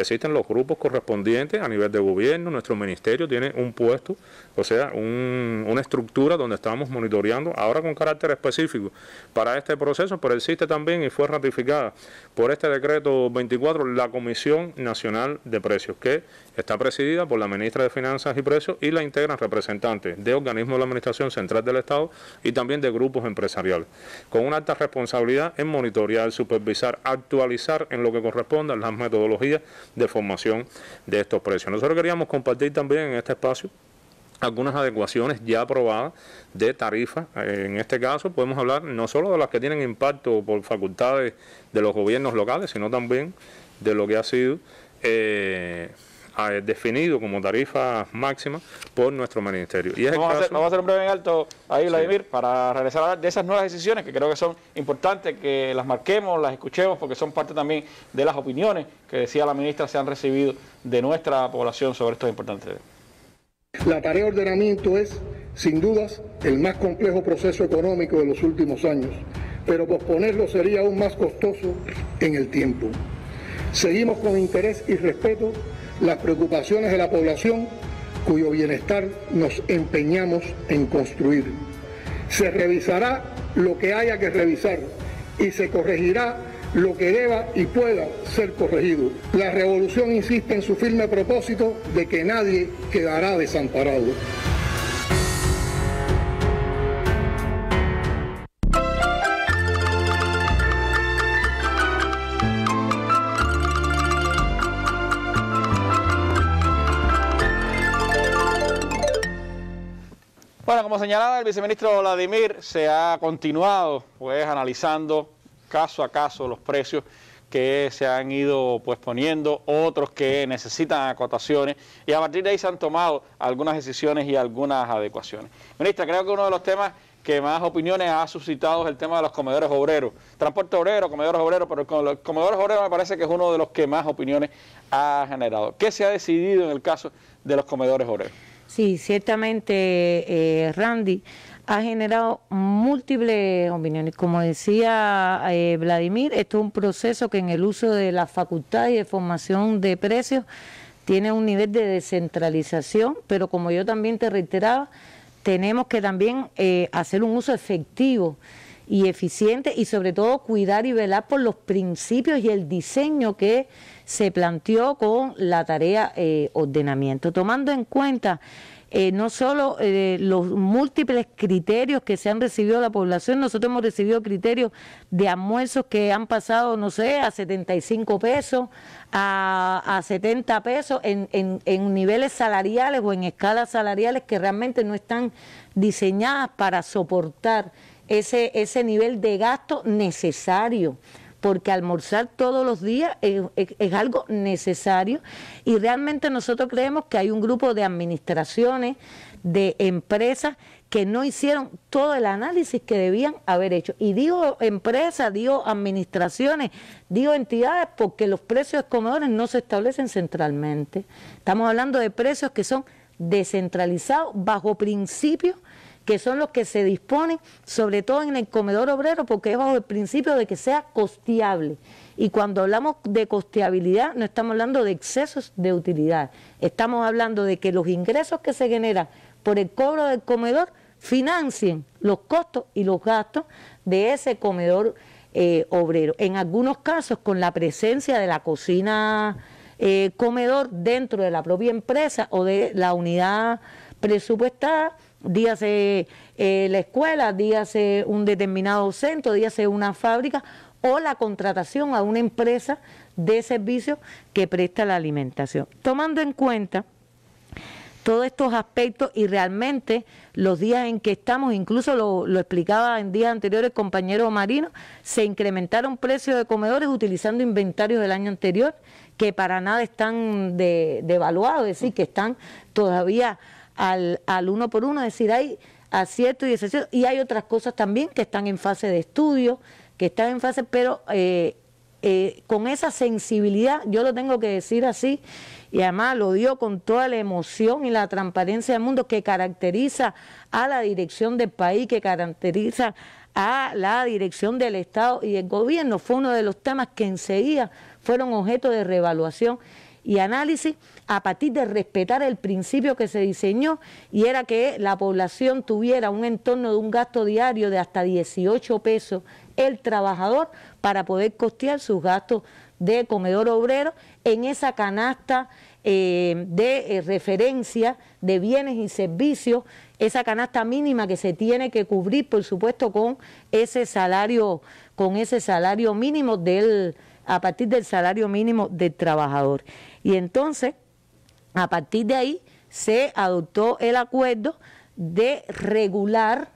Existen los grupos correspondientes a nivel de gobierno, nuestro ministerio tiene un puesto, o sea, una estructura donde estamos monitoreando ahora con carácter específico para este proceso, pero existe también y fue ratificada por este decreto 24 la Comisión Nacional de Precios, que Está presidida por la ministra de Finanzas y Precios y la integran representantes de organismos de la Administración Central del Estado y también de grupos empresariales, con una alta responsabilidad en monitorear, supervisar, actualizar en lo que corresponda las metodologías de formación de estos precios. Nosotros queríamos compartir también en este espacio algunas adecuaciones ya aprobadas de tarifas. Eh, en este caso podemos hablar no solo de las que tienen impacto por facultades de los gobiernos locales, sino también de lo que ha sido... Eh, definido como tarifa máxima por nuestro ministerio. Y vamos, a hacer, un breve alto ahí, Vladimir, para regresar a de esas nuevas decisiones que creo que son importantes que las marquemos, las escuchemos, porque son parte también de las opiniones que decía la ministra se han recibido de nuestra población sobre estos importantes La tarea de ordenamiento es, sin dudas, el más complejo proceso económico de los últimos años, pero posponerlo sería aún más costoso en el tiempo. Seguimos con interés y respeto las preocupaciones de la población cuyo bienestar nos empeñamos en construir. Se revisará lo que haya que revisar y se corregirá lo que deba y pueda ser corregido. La revolución insiste en su firme propósito de que nadie quedará desamparado. como señalaba el viceministro Vladimir, se ha continuado pues analizando caso a caso los precios que se han ido pues poniendo, otros que necesitan acotaciones y a partir de ahí se han tomado algunas decisiones y algunas adecuaciones. Ministra, creo que uno de los temas que más opiniones ha suscitado es el tema de los comedores obreros, transporte obrero, comedores obreros, pero el comedores obreros me parece que es uno de los que más opiniones ha generado. ¿Qué se ha decidido en el caso de los comedores obreros? Sí, ciertamente eh, Randy ha generado múltiples opiniones. Como decía eh, Vladimir, esto es un proceso que en el uso de la facultad y de formación de precios tiene un nivel de descentralización, pero como yo también te reiteraba, tenemos que también eh, hacer un uso efectivo y eficiente y sobre todo cuidar y velar por los principios y el diseño que se planteó con la tarea eh, ordenamiento, tomando en cuenta eh, no solo eh, los múltiples criterios que se han recibido de la población, nosotros hemos recibido criterios de almuerzos que han pasado, no sé, a 75 pesos, a, 70 pesos en niveles salariales o en escalas salariales que realmente no están diseñadas para soportar ese, ese nivel de gasto necesario porque almorzar todos los días es, algo necesario y realmente nosotros creemos que hay un grupo de administraciones, de empresas que no hicieron todo el análisis que debían haber hecho. Y digo empresas, digo administraciones, digo entidades, porque los precios de comedores no se establecen centralmente. Estamos hablando de precios que son descentralizados bajo principios que son los que se disponen, sobre todo en el comedor obrero, porque es bajo el principio de que sea costeable. Y cuando hablamos de costeabilidad, no estamos hablando de excesos de utilidad, estamos hablando de que los ingresos que se generan por el cobro del comedor financien los costos y los gastos de ese comedor eh, obrero. En algunos casos, con la presencia de la cocina eh, comedor dentro de la propia empresa o de la unidad presupuestada, dígase eh, la escuela, dígase un determinado centro, dígase una fábrica o la contratación a una empresa de servicios que presta la alimentación. Tomando en cuenta todos estos aspectos y realmente los días en que estamos, incluso lo, explicaba en días anteriores compañero Marino, se incrementaron precios de comedores utilizando inventarios del año anterior que para nada están devaluados, es decir, que están todavía al, al uno por uno, es decir, hay acierto y desacierto, y hay otras cosas también que están en fase de estudio, que están en fase, pero eh, eh, con esa sensibilidad, yo lo tengo que decir así, y además lo dio con toda la emoción y la transparencia del mundo que caracteriza a la dirección del país, que caracteriza a la dirección del Estado y el gobierno. Fue uno de los temas que enseguida fueron objeto de revaluación y análisis a partir de respetar el principio que se diseñó y era que la población tuviera un entorno de un gasto diario de hasta 18 pesos el trabajador para poder costear sus gastos de comedor obrero en esa canasta eh, de eh, referencia de bienes y servicios, esa canasta mínima que se tiene que cubrir, por supuesto, con ese salario, con ese salario mínimo del, a partir del salario mínimo del trabajador. Y entonces, a partir de ahí se adoptó el acuerdo de regular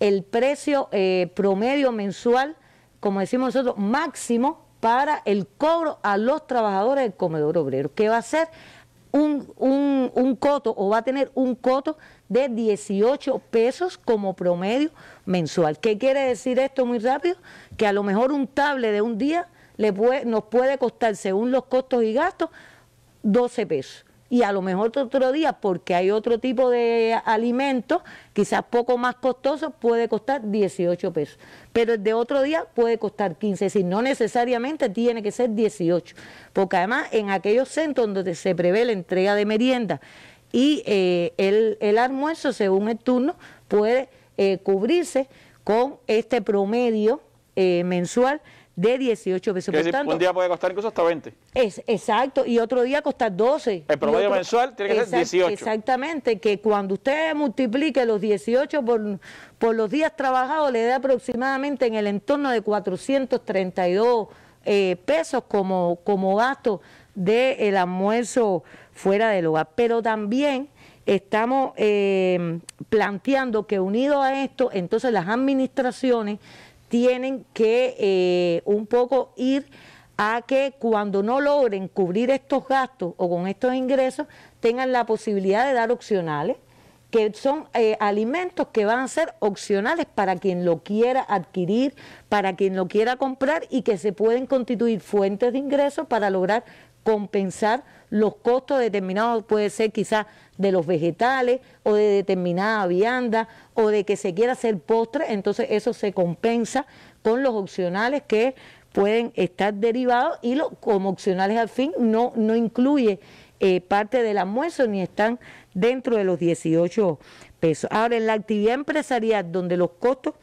el precio eh, promedio mensual, como decimos nosotros, máximo para el cobro a los trabajadores del comedor obrero, que va a ser un, coto o va a tener un coto de 18 pesos como promedio mensual. ¿Qué quiere decir esto muy rápido? Que a lo mejor un table de un día nos puede costar, según los costos y gastos, 12 pesos. Y a lo mejor otro día, porque hay otro tipo de alimento quizás poco más costoso, puede costar 18 pesos. Pero el de otro día puede costar 15. si no necesariamente tiene que ser 18. Porque además en aquellos centros donde se prevé la entrega de merienda y eh, el, almuerzo, según el turno, puede eh, cubrirse con este promedio eh, mensual de 18 pesos. Por un día puede costar incluso hasta 20. Es, exacto, y otro día costar 12. El promedio mensual tiene que ser 18. Exactamente, que cuando usted multiplique los 18 por, por los días trabajados, le da aproximadamente en el entorno de 432 eh, pesos como, como gasto del almuerzo fuera del hogar. Pero también estamos eh, planteando que unido a esto, entonces las administraciones tienen que eh, un poco ir a que cuando no logren cubrir estos gastos o con estos ingresos, tengan la posibilidad de dar opcionales, que son eh, alimentos que van a ser opcionales para quien lo quiera adquirir, para quien lo quiera comprar y que se pueden constituir fuentes de ingresos para lograr compensar los costos determinados, puede ser quizás de los vegetales o de determinada vianda o de que se quiera hacer postre, entonces eso se compensa con los opcionales que pueden estar derivados y los como opcionales al fin no, no incluye eh, parte del almuerzo ni están dentro de los 18 pesos. Ahora, en la actividad empresarial donde los costos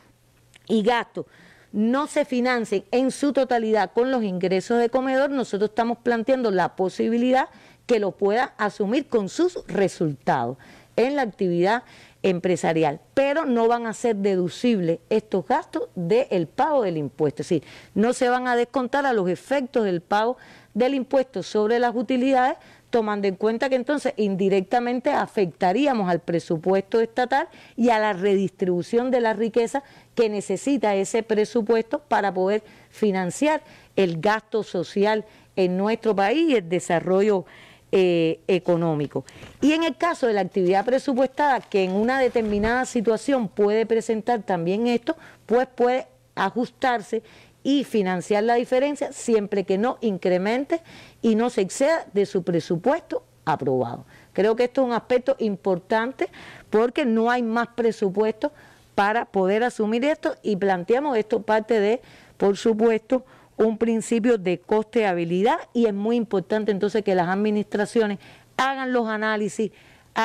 y gastos no se financien en su totalidad con los ingresos de comedor, nosotros estamos planteando la posibilidad que lo pueda asumir con sus resultados en la actividad empresarial, pero no van a ser deducibles estos gastos del pago del impuesto, es decir, no se van a descontar a los efectos del pago del impuesto sobre las utilidades tomando en cuenta que entonces indirectamente afectaríamos al presupuesto estatal y a la redistribución de la riqueza que necesita ese presupuesto para poder financiar el gasto social en nuestro país y el desarrollo eh, económico. Y en el caso de la actividad presupuestada, que en una determinada situación puede presentar también esto, pues puede ajustarse y financiar la diferencia siempre que no incremente y no se exceda de su presupuesto aprobado. Creo que esto es un aspecto importante porque no hay más presupuesto para poder asumir esto y planteamos esto parte de, por supuesto, un principio de costeabilidad y es muy importante entonces que las administraciones hagan los análisis,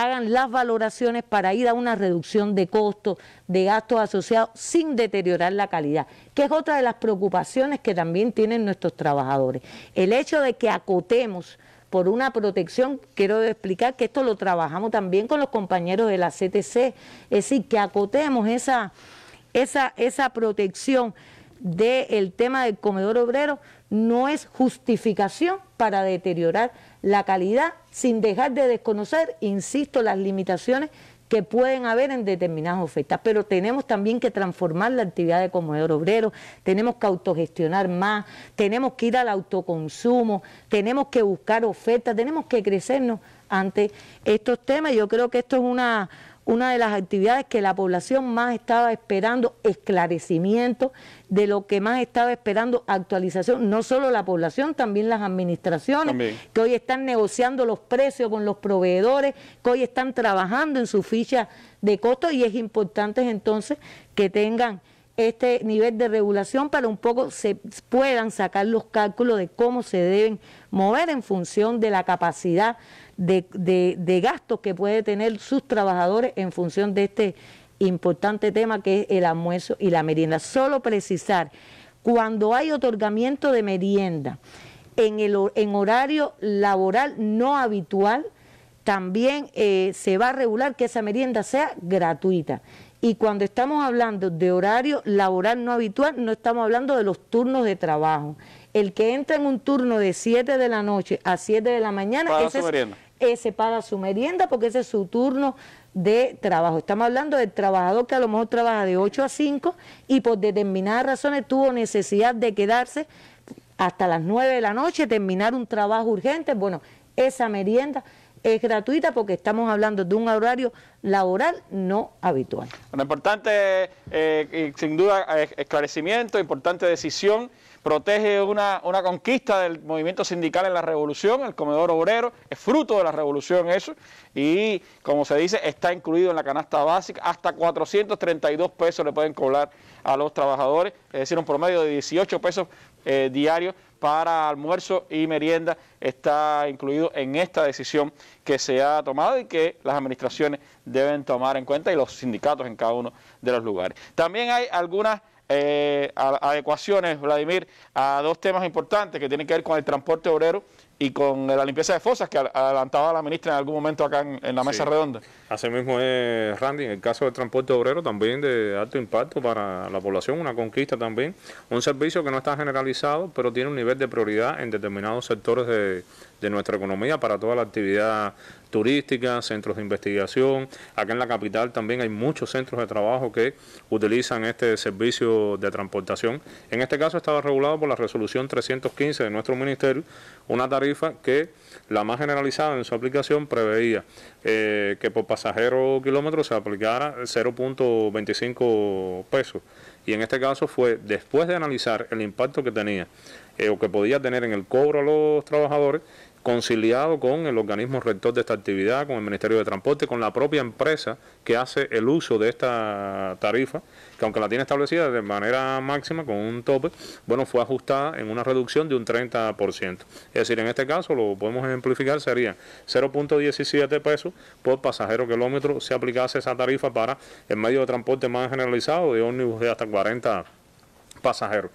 hagan las valoraciones para ir a una reducción de costos, de gastos asociados, sin deteriorar la calidad, que es otra de las preocupaciones que también tienen nuestros trabajadores. El hecho de que acotemos por una protección, quiero explicar que esto lo trabajamos también con los compañeros de la CTC, es decir, que acotemos esa, esa, esa protección del tema del comedor obrero no es justificación para deteriorar la calidad sin dejar de desconocer, insisto, las limitaciones que pueden haber en determinadas ofertas, pero tenemos también que transformar la actividad de comedor obrero, tenemos que autogestionar más, tenemos que ir al autoconsumo, tenemos que buscar ofertas, tenemos que crecernos ante estos temas. Yo creo que esto es una, una de las actividades que la población más estaba esperando, esclarecimiento de lo que más estaba esperando, actualización, no solo la población, también las administraciones, que hoy están negociando los precios con los proveedores, que hoy están trabajando en su ficha de costos y es importante entonces que tengan este nivel de regulación para un poco se puedan sacar los cálculos de cómo se deben mover en función de la capacidad de, gastos que puede tener sus trabajadores en función de este importante tema que es el almuerzo y la merienda. Solo precisar, cuando hay otorgamiento de merienda en, el, en horario laboral no habitual, también eh, se va a regular que esa merienda sea gratuita. Y cuando estamos hablando de horario laboral no habitual, no estamos hablando de los turnos de trabajo. El que entra en un turno de 7 de la noche a 7 de la mañana, es, ese paga su merienda porque ese es su turno de trabajo. Estamos hablando del trabajador que a lo mejor trabaja de 8 a 5 y por determinadas razones tuvo necesidad de quedarse hasta las 9 de la noche, terminar un trabajo urgente. Bueno, esa merienda es gratuita porque estamos hablando de un horario laboral no habitual. Bueno, importante, eh, sin duda, esclarecimiento, importante decisión protege una, una, conquista del movimiento sindical en la revolución, el comedor obrero, es fruto de la revolución eso, y como se dice, está incluido en la canasta básica, hasta 432 pesos le pueden cobrar a los trabajadores, es decir, un promedio de 18 pesos eh, diario para almuerzo y merienda está incluido en esta decisión que se ha tomado y que las administraciones deben tomar en cuenta y los sindicatos en cada uno de los lugares. También hay algunas eh, adecuaciones, Vladimir, a dos temas importantes que tienen que ver con el transporte obrero y con la limpieza de fosas que adelantaba la ministra en algún momento acá en, la mesa redonda. mismo es, Randy, en el caso del transporte obrero también de alto impacto para la población, una conquista también, un servicio que no está generalizado, pero tiene un nivel de prioridad en determinados sectores de, de nuestra economía para toda la actividad turística, centros de investigación. Acá en la capital también hay muchos centros de trabajo que utilizan este servicio de transportación. En este caso estaba regulado por la resolución 315 de nuestro ministerio, una tarifa que la más generalizada en su aplicación preveía eh, que por pasajero kilómetro se aplicara 0.25 pesos y en este caso fue después de analizar el impacto que tenía eh, o que podía tener en el cobro a los trabajadores, conciliado con el organismo rector de esta actividad, con el Ministerio de Transporte, con la propia empresa que hace el uso de esta tarifa, que aunque la tiene establecida de manera máxima, con un tope, bueno, fue ajustada en una reducción de un 30%. Es decir, en este caso, lo podemos ejemplificar, sería 0.17 pesos por pasajero kilómetro si aplicase esa tarifa para el medio de transporte más generalizado de ómnibus de hasta 40 pasajeros.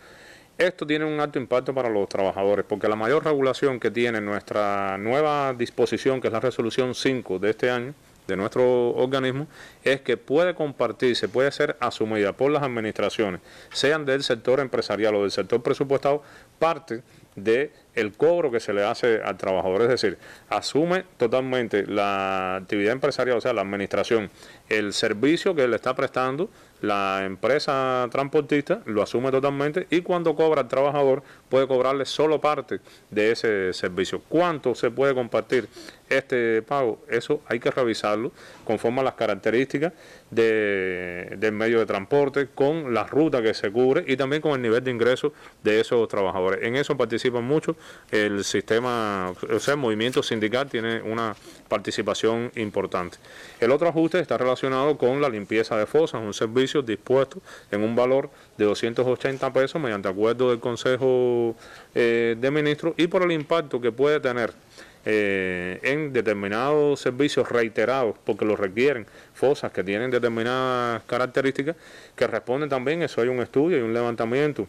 Esto tiene un alto impacto para los trabajadores, porque la mayor regulación que tiene nuestra nueva disposición, que es la resolución 5 de este año, de nuestro organismo, es que puede compartirse, puede ser asumida por las administraciones, sean del sector empresarial o del sector presupuestado, parte de el cobro que se le hace al trabajador, es decir, asume totalmente la actividad empresarial, o sea, la administración, el servicio que le está prestando la empresa transportista lo asume totalmente y cuando cobra el trabajador puede cobrarle solo parte de ese servicio. ¿Cuánto se puede compartir este pago? Eso hay que revisarlo conforme a las características de, del medio de transporte, con la ruta que se cubre y también con el nivel de ingreso de esos trabajadores. En eso participan mucho el sistema, o sea, el movimiento sindical tiene una participación importante. El otro ajuste está relacionado con la limpieza de fosas, un servicio dispuesto en un valor de 280 pesos mediante acuerdo del Consejo eh, de ministro y por el impacto que puede tener eh, en determinados servicios reiterados, porque lo requieren, fosas que tienen determinadas características, que responden también, eso hay un estudio y un levantamiento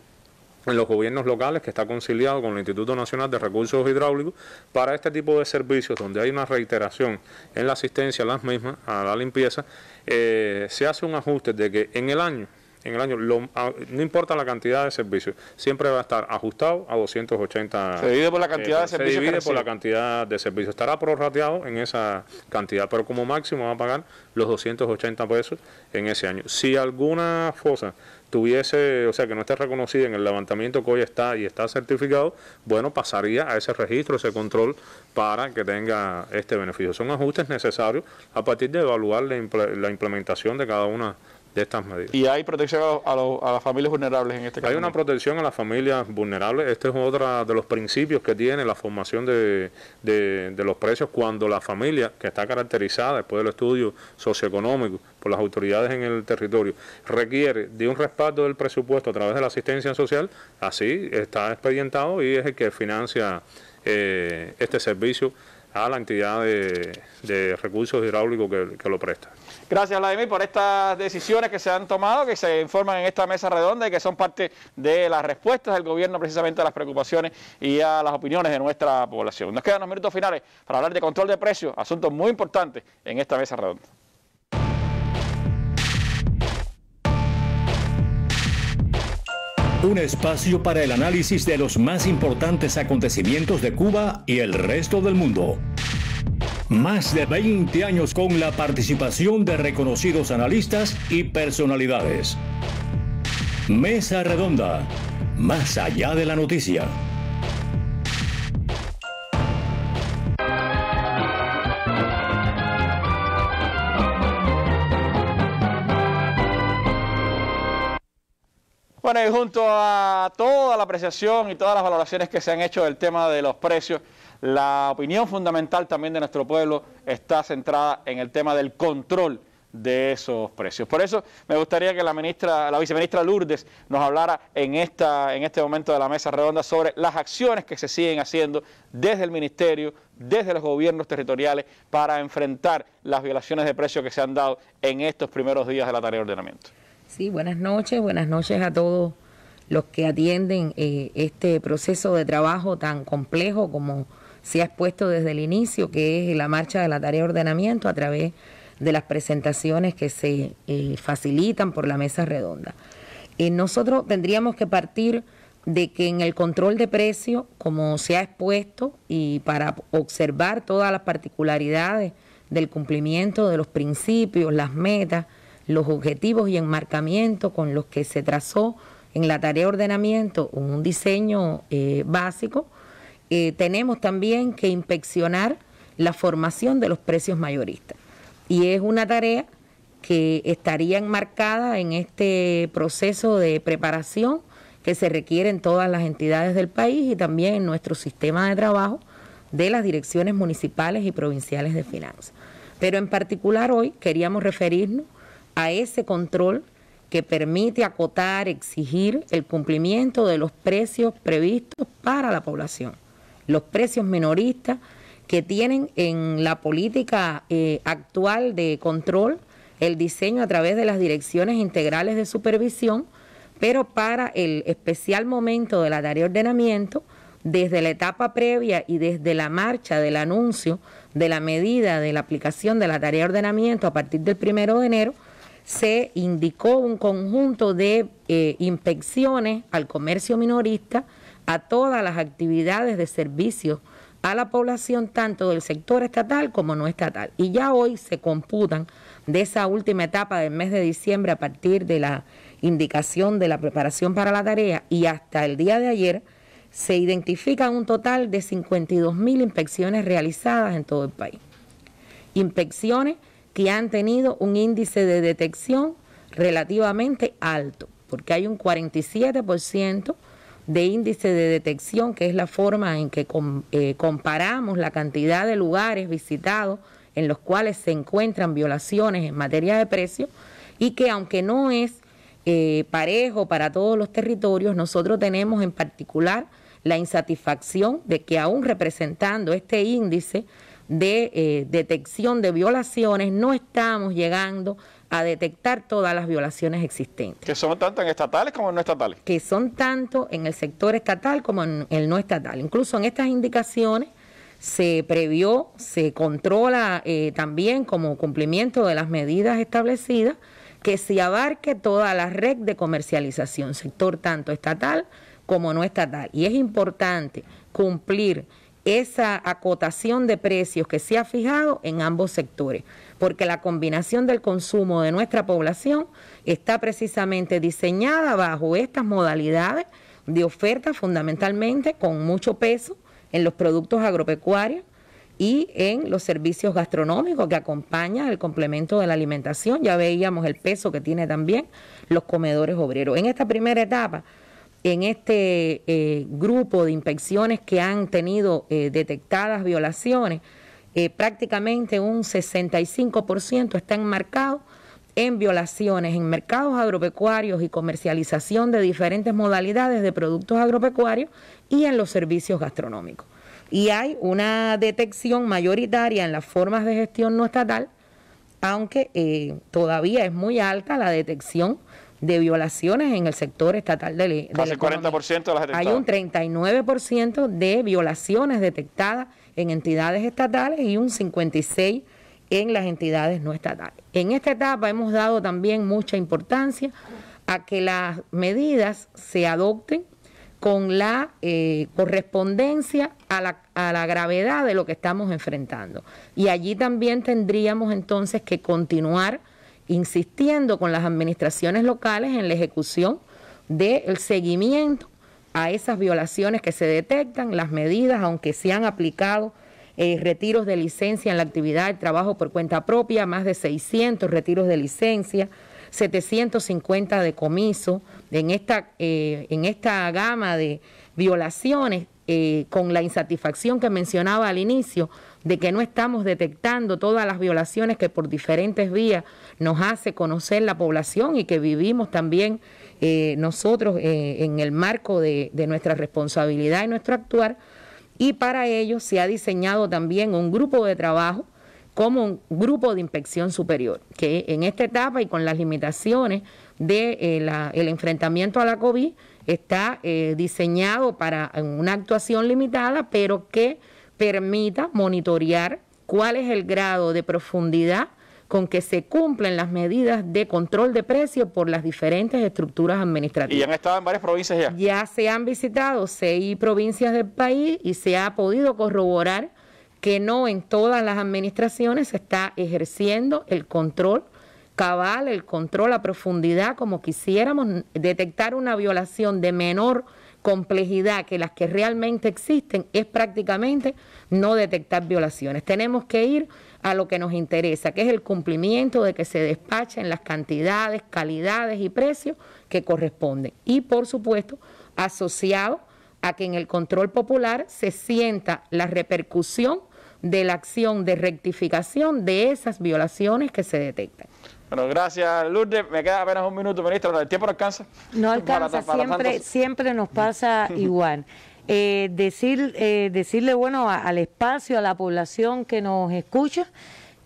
en los gobiernos locales que está conciliado con el Instituto Nacional de Recursos Hidráulicos para este tipo de servicios donde hay una reiteración en la asistencia a las mismas, a la limpieza, eh, se hace un ajuste de que en el año en el año, ah, no importa la cantidad de servicios, siempre va a estar ajustado a 280. Se divide por la eh, cantidad de servicios. Se divide por la cantidad de servicios. Estará prorrateado en esa cantidad, pero como máximo va a pagar los 280 pesos en ese año. Si alguna fosa tuviese, o sea, que no esté reconocida en el levantamiento que hoy está y está certificado, bueno, pasaría a ese registro, ese control, para que tenga este beneficio. Son ajustes necesarios a partir de evaluar la, implementación de cada una de estas medidas. ¿Y hay protección a, las familias vulnerables en este caso? Hay una protección a las familias vulnerables. Este es otro de los principios que tiene la formación de, los precios cuando la familia, que está caracterizada después del estudio socioeconómico por las autoridades en el territorio, requiere de un respaldo del presupuesto a través de la asistencia social, así está expedientado y es el que financia eh, este servicio a la entidad de, recursos hidráulicos que lo presta. Gracias, Vladimir, por estas decisiones que se han tomado, que se informan en esta mesa redonda y que son parte de las respuestas del gobierno precisamente a las preocupaciones y a las opiniones de nuestra población. Nos quedan unos minutos finales para hablar de control de precios, asunto muy importante en esta mesa redonda. Un espacio para el análisis de los más importantes acontecimientos de Cuba y el resto del mundo. Más de 20 años con la participación de reconocidos analistas y personalidades. Mesa Redonda, más allá de la noticia. Bueno, y junto a toda la apreciación y todas las valoraciones que se han hecho del tema de los precios, la opinión fundamental también de nuestro pueblo está centrada en el tema del control de esos precios. Por eso me gustaría que la ministra, la viceministra Lourdes nos hablara en, esta, en este momento de la mesa redonda sobre las acciones que se siguen haciendo desde el ministerio, desde los gobiernos territoriales para enfrentar las violaciones de precios que se han dado en estos primeros días de la tarea de ordenamiento. Sí, buenas noches, buenas noches a todos los que atienden eh, este proceso de trabajo tan complejo como se ha expuesto desde el inicio, que es la marcha de la tarea de ordenamiento a través de las presentaciones que se eh, facilitan por la mesa redonda. Eh, nosotros tendríamos que partir de que en el control de precio, como se ha expuesto, y para observar todas las particularidades del cumplimiento de los principios, las metas, los objetivos y enmarcamiento con los que se trazó en la tarea de ordenamiento un diseño eh, básico, eh, tenemos también que inspeccionar la formación de los precios mayoristas. Y es una tarea que estaría enmarcada en este proceso de preparación que se requiere en todas las entidades del país y también en nuestro sistema de trabajo de las direcciones municipales y provinciales de finanzas. Pero en particular hoy queríamos referirnos a ese control que permite acotar, exigir el cumplimiento de los precios previstos para la población los precios minoristas que tienen en la política eh, actual de control el diseño a través de las direcciones integrales de supervisión, pero para el especial momento de la tarea de ordenamiento, desde la etapa previa y desde la marcha del anuncio de la medida de la aplicación de la tarea de ordenamiento a partir del primero de enero, se indicó un conjunto de eh, inspecciones al comercio minorista a todas las actividades de servicio a la población tanto del sector estatal como no estatal. Y ya hoy se computan de esa última etapa del mes de diciembre a partir de la indicación de la preparación para la tarea y hasta el día de ayer se identifican un total de 52 mil inspecciones realizadas en todo el país. Inspecciones que han tenido un índice de detección relativamente alto, porque hay un 47% de índice de detección, que es la forma en que eh, comparamos la cantidad de lugares visitados en los cuales se encuentran violaciones en materia de precio, y que aunque no es eh, parejo para todos los territorios, nosotros tenemos en particular la insatisfacción de que aún representando este índice de eh, detección de violaciones, no estamos llegando a detectar todas las violaciones existentes. Que son tanto en estatales como en no estatales. Que son tanto en el sector estatal como en el no estatal. Incluso en estas indicaciones se previó, se controla eh, también como cumplimiento de las medidas establecidas que se abarque toda la red de comercialización, sector tanto estatal como no estatal. Y es importante cumplir esa acotación de precios que se ha fijado en ambos sectores porque la combinación del consumo de nuestra población está precisamente diseñada bajo estas modalidades de oferta fundamentalmente con mucho peso en los productos agropecuarios y en los servicios gastronómicos que acompañan el complemento de la alimentación. Ya veíamos el peso que tiene también los comedores obreros. En esta primera etapa, en este eh, grupo de inspecciones que han tenido eh, detectadas violaciones, eh, prácticamente un 65% está enmarcado en violaciones en mercados agropecuarios y comercialización de diferentes modalidades de productos agropecuarios y en los servicios gastronómicos. Y hay una detección mayoritaria en las formas de gestión no estatal, aunque eh, todavía es muy alta la detección de violaciones en el sector estatal de, Hay un 39% de violaciones detectadas en entidades estatales y un 56 en las entidades no estatales. En esta etapa hemos dado también mucha importancia a que las medidas se adopten con la eh, correspondencia a la, a la gravedad de lo que estamos enfrentando. Y allí también tendríamos entonces que continuar insistiendo con las administraciones locales en la ejecución del seguimiento a esas violaciones que se detectan, las medidas, aunque se han aplicado eh, retiros de licencia en la actividad de trabajo por cuenta propia, más de 600 retiros de licencia, 750 de comiso, en esta, eh, en esta gama de violaciones, eh, con la insatisfacción que mencionaba al inicio, de que no estamos detectando todas las violaciones que por diferentes vías nos hace conocer la población y que vivimos también eh, nosotros eh, en el marco de, nuestra responsabilidad y nuestro actuar. Y para ello se ha diseñado también un grupo de trabajo como un grupo de inspección superior, que en esta etapa y con las limitaciones del de, eh, enfrentamiento a la COVID está diseñado para una actuación limitada, pero que permita monitorear cuál es el grado de profundidad con que se cumplen las medidas de control de precios por las diferentes estructuras administrativas. Y han estado en varias provincias ya. Ya se han visitado seis provincias del país y se ha podido corroborar que no en todas las administraciones se está ejerciendo el control cabal, el control a profundidad, como quisiéramos detectar una violación de menor complejidad que las que realmente existen, es prácticamente no detectar violaciones. Tenemos que ir a lo que nos interesa, que es el cumplimiento de que se despachen las cantidades, calidades y precios que corresponden. Y por supuesto, asociado a que en el control popular se sienta la repercusión de la acción de rectificación de esas violaciones que se detectan. Bueno, gracias Lourdes. Me queda apenas un minuto, ministro. ¿El tiempo no alcanza? No alcanza, siempre, siempre nos pasa igual. Eh, decir, eh, decirle bueno al espacio, a la población que nos escucha,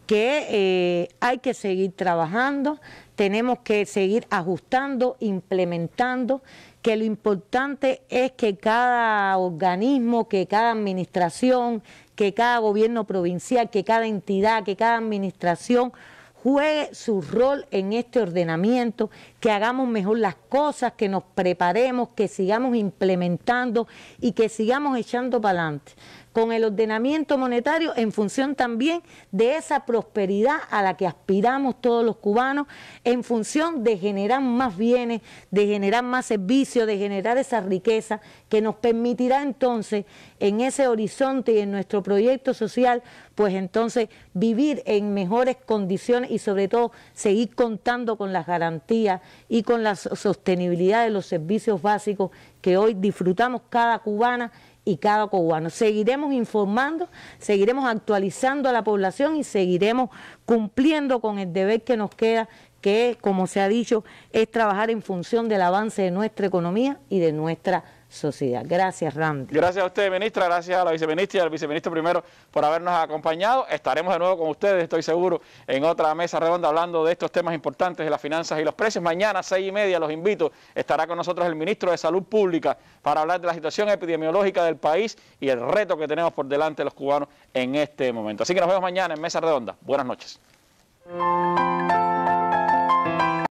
que eh, hay que seguir trabajando, tenemos que seguir ajustando, implementando, que lo importante es que cada organismo, que cada administración, que cada gobierno provincial, que cada entidad, que cada administración juegue su rol en este ordenamiento, que hagamos mejor las cosas, que nos preparemos, que sigamos implementando y que sigamos echando para adelante con el ordenamiento monetario en función también de esa prosperidad a la que aspiramos todos los cubanos, en función de generar más bienes, de generar más servicios, de generar esa riqueza que nos permitirá entonces en ese horizonte y en nuestro proyecto social, pues entonces vivir en mejores condiciones y sobre todo seguir contando con las garantías y con la sostenibilidad de los servicios básicos que hoy disfrutamos cada cubana y cada cubano. Seguiremos informando, seguiremos actualizando a la población y seguiremos cumpliendo con el deber que nos queda, que es, como se ha dicho, es trabajar en función del avance de nuestra economía y de nuestra sociedad. Gracias, Randy. Gracias a usted, ministra, gracias a la viceministra y al viceministro primero por habernos acompañado. Estaremos de nuevo con ustedes, estoy seguro, en otra mesa redonda hablando de estos temas importantes de las finanzas y los precios. Mañana, a seis y media, los invito, estará con nosotros el ministro de Salud Pública para hablar de la situación epidemiológica del país y el reto que tenemos por delante los cubanos en este momento. Así que nos vemos mañana en Mesa Redonda. Buenas noches.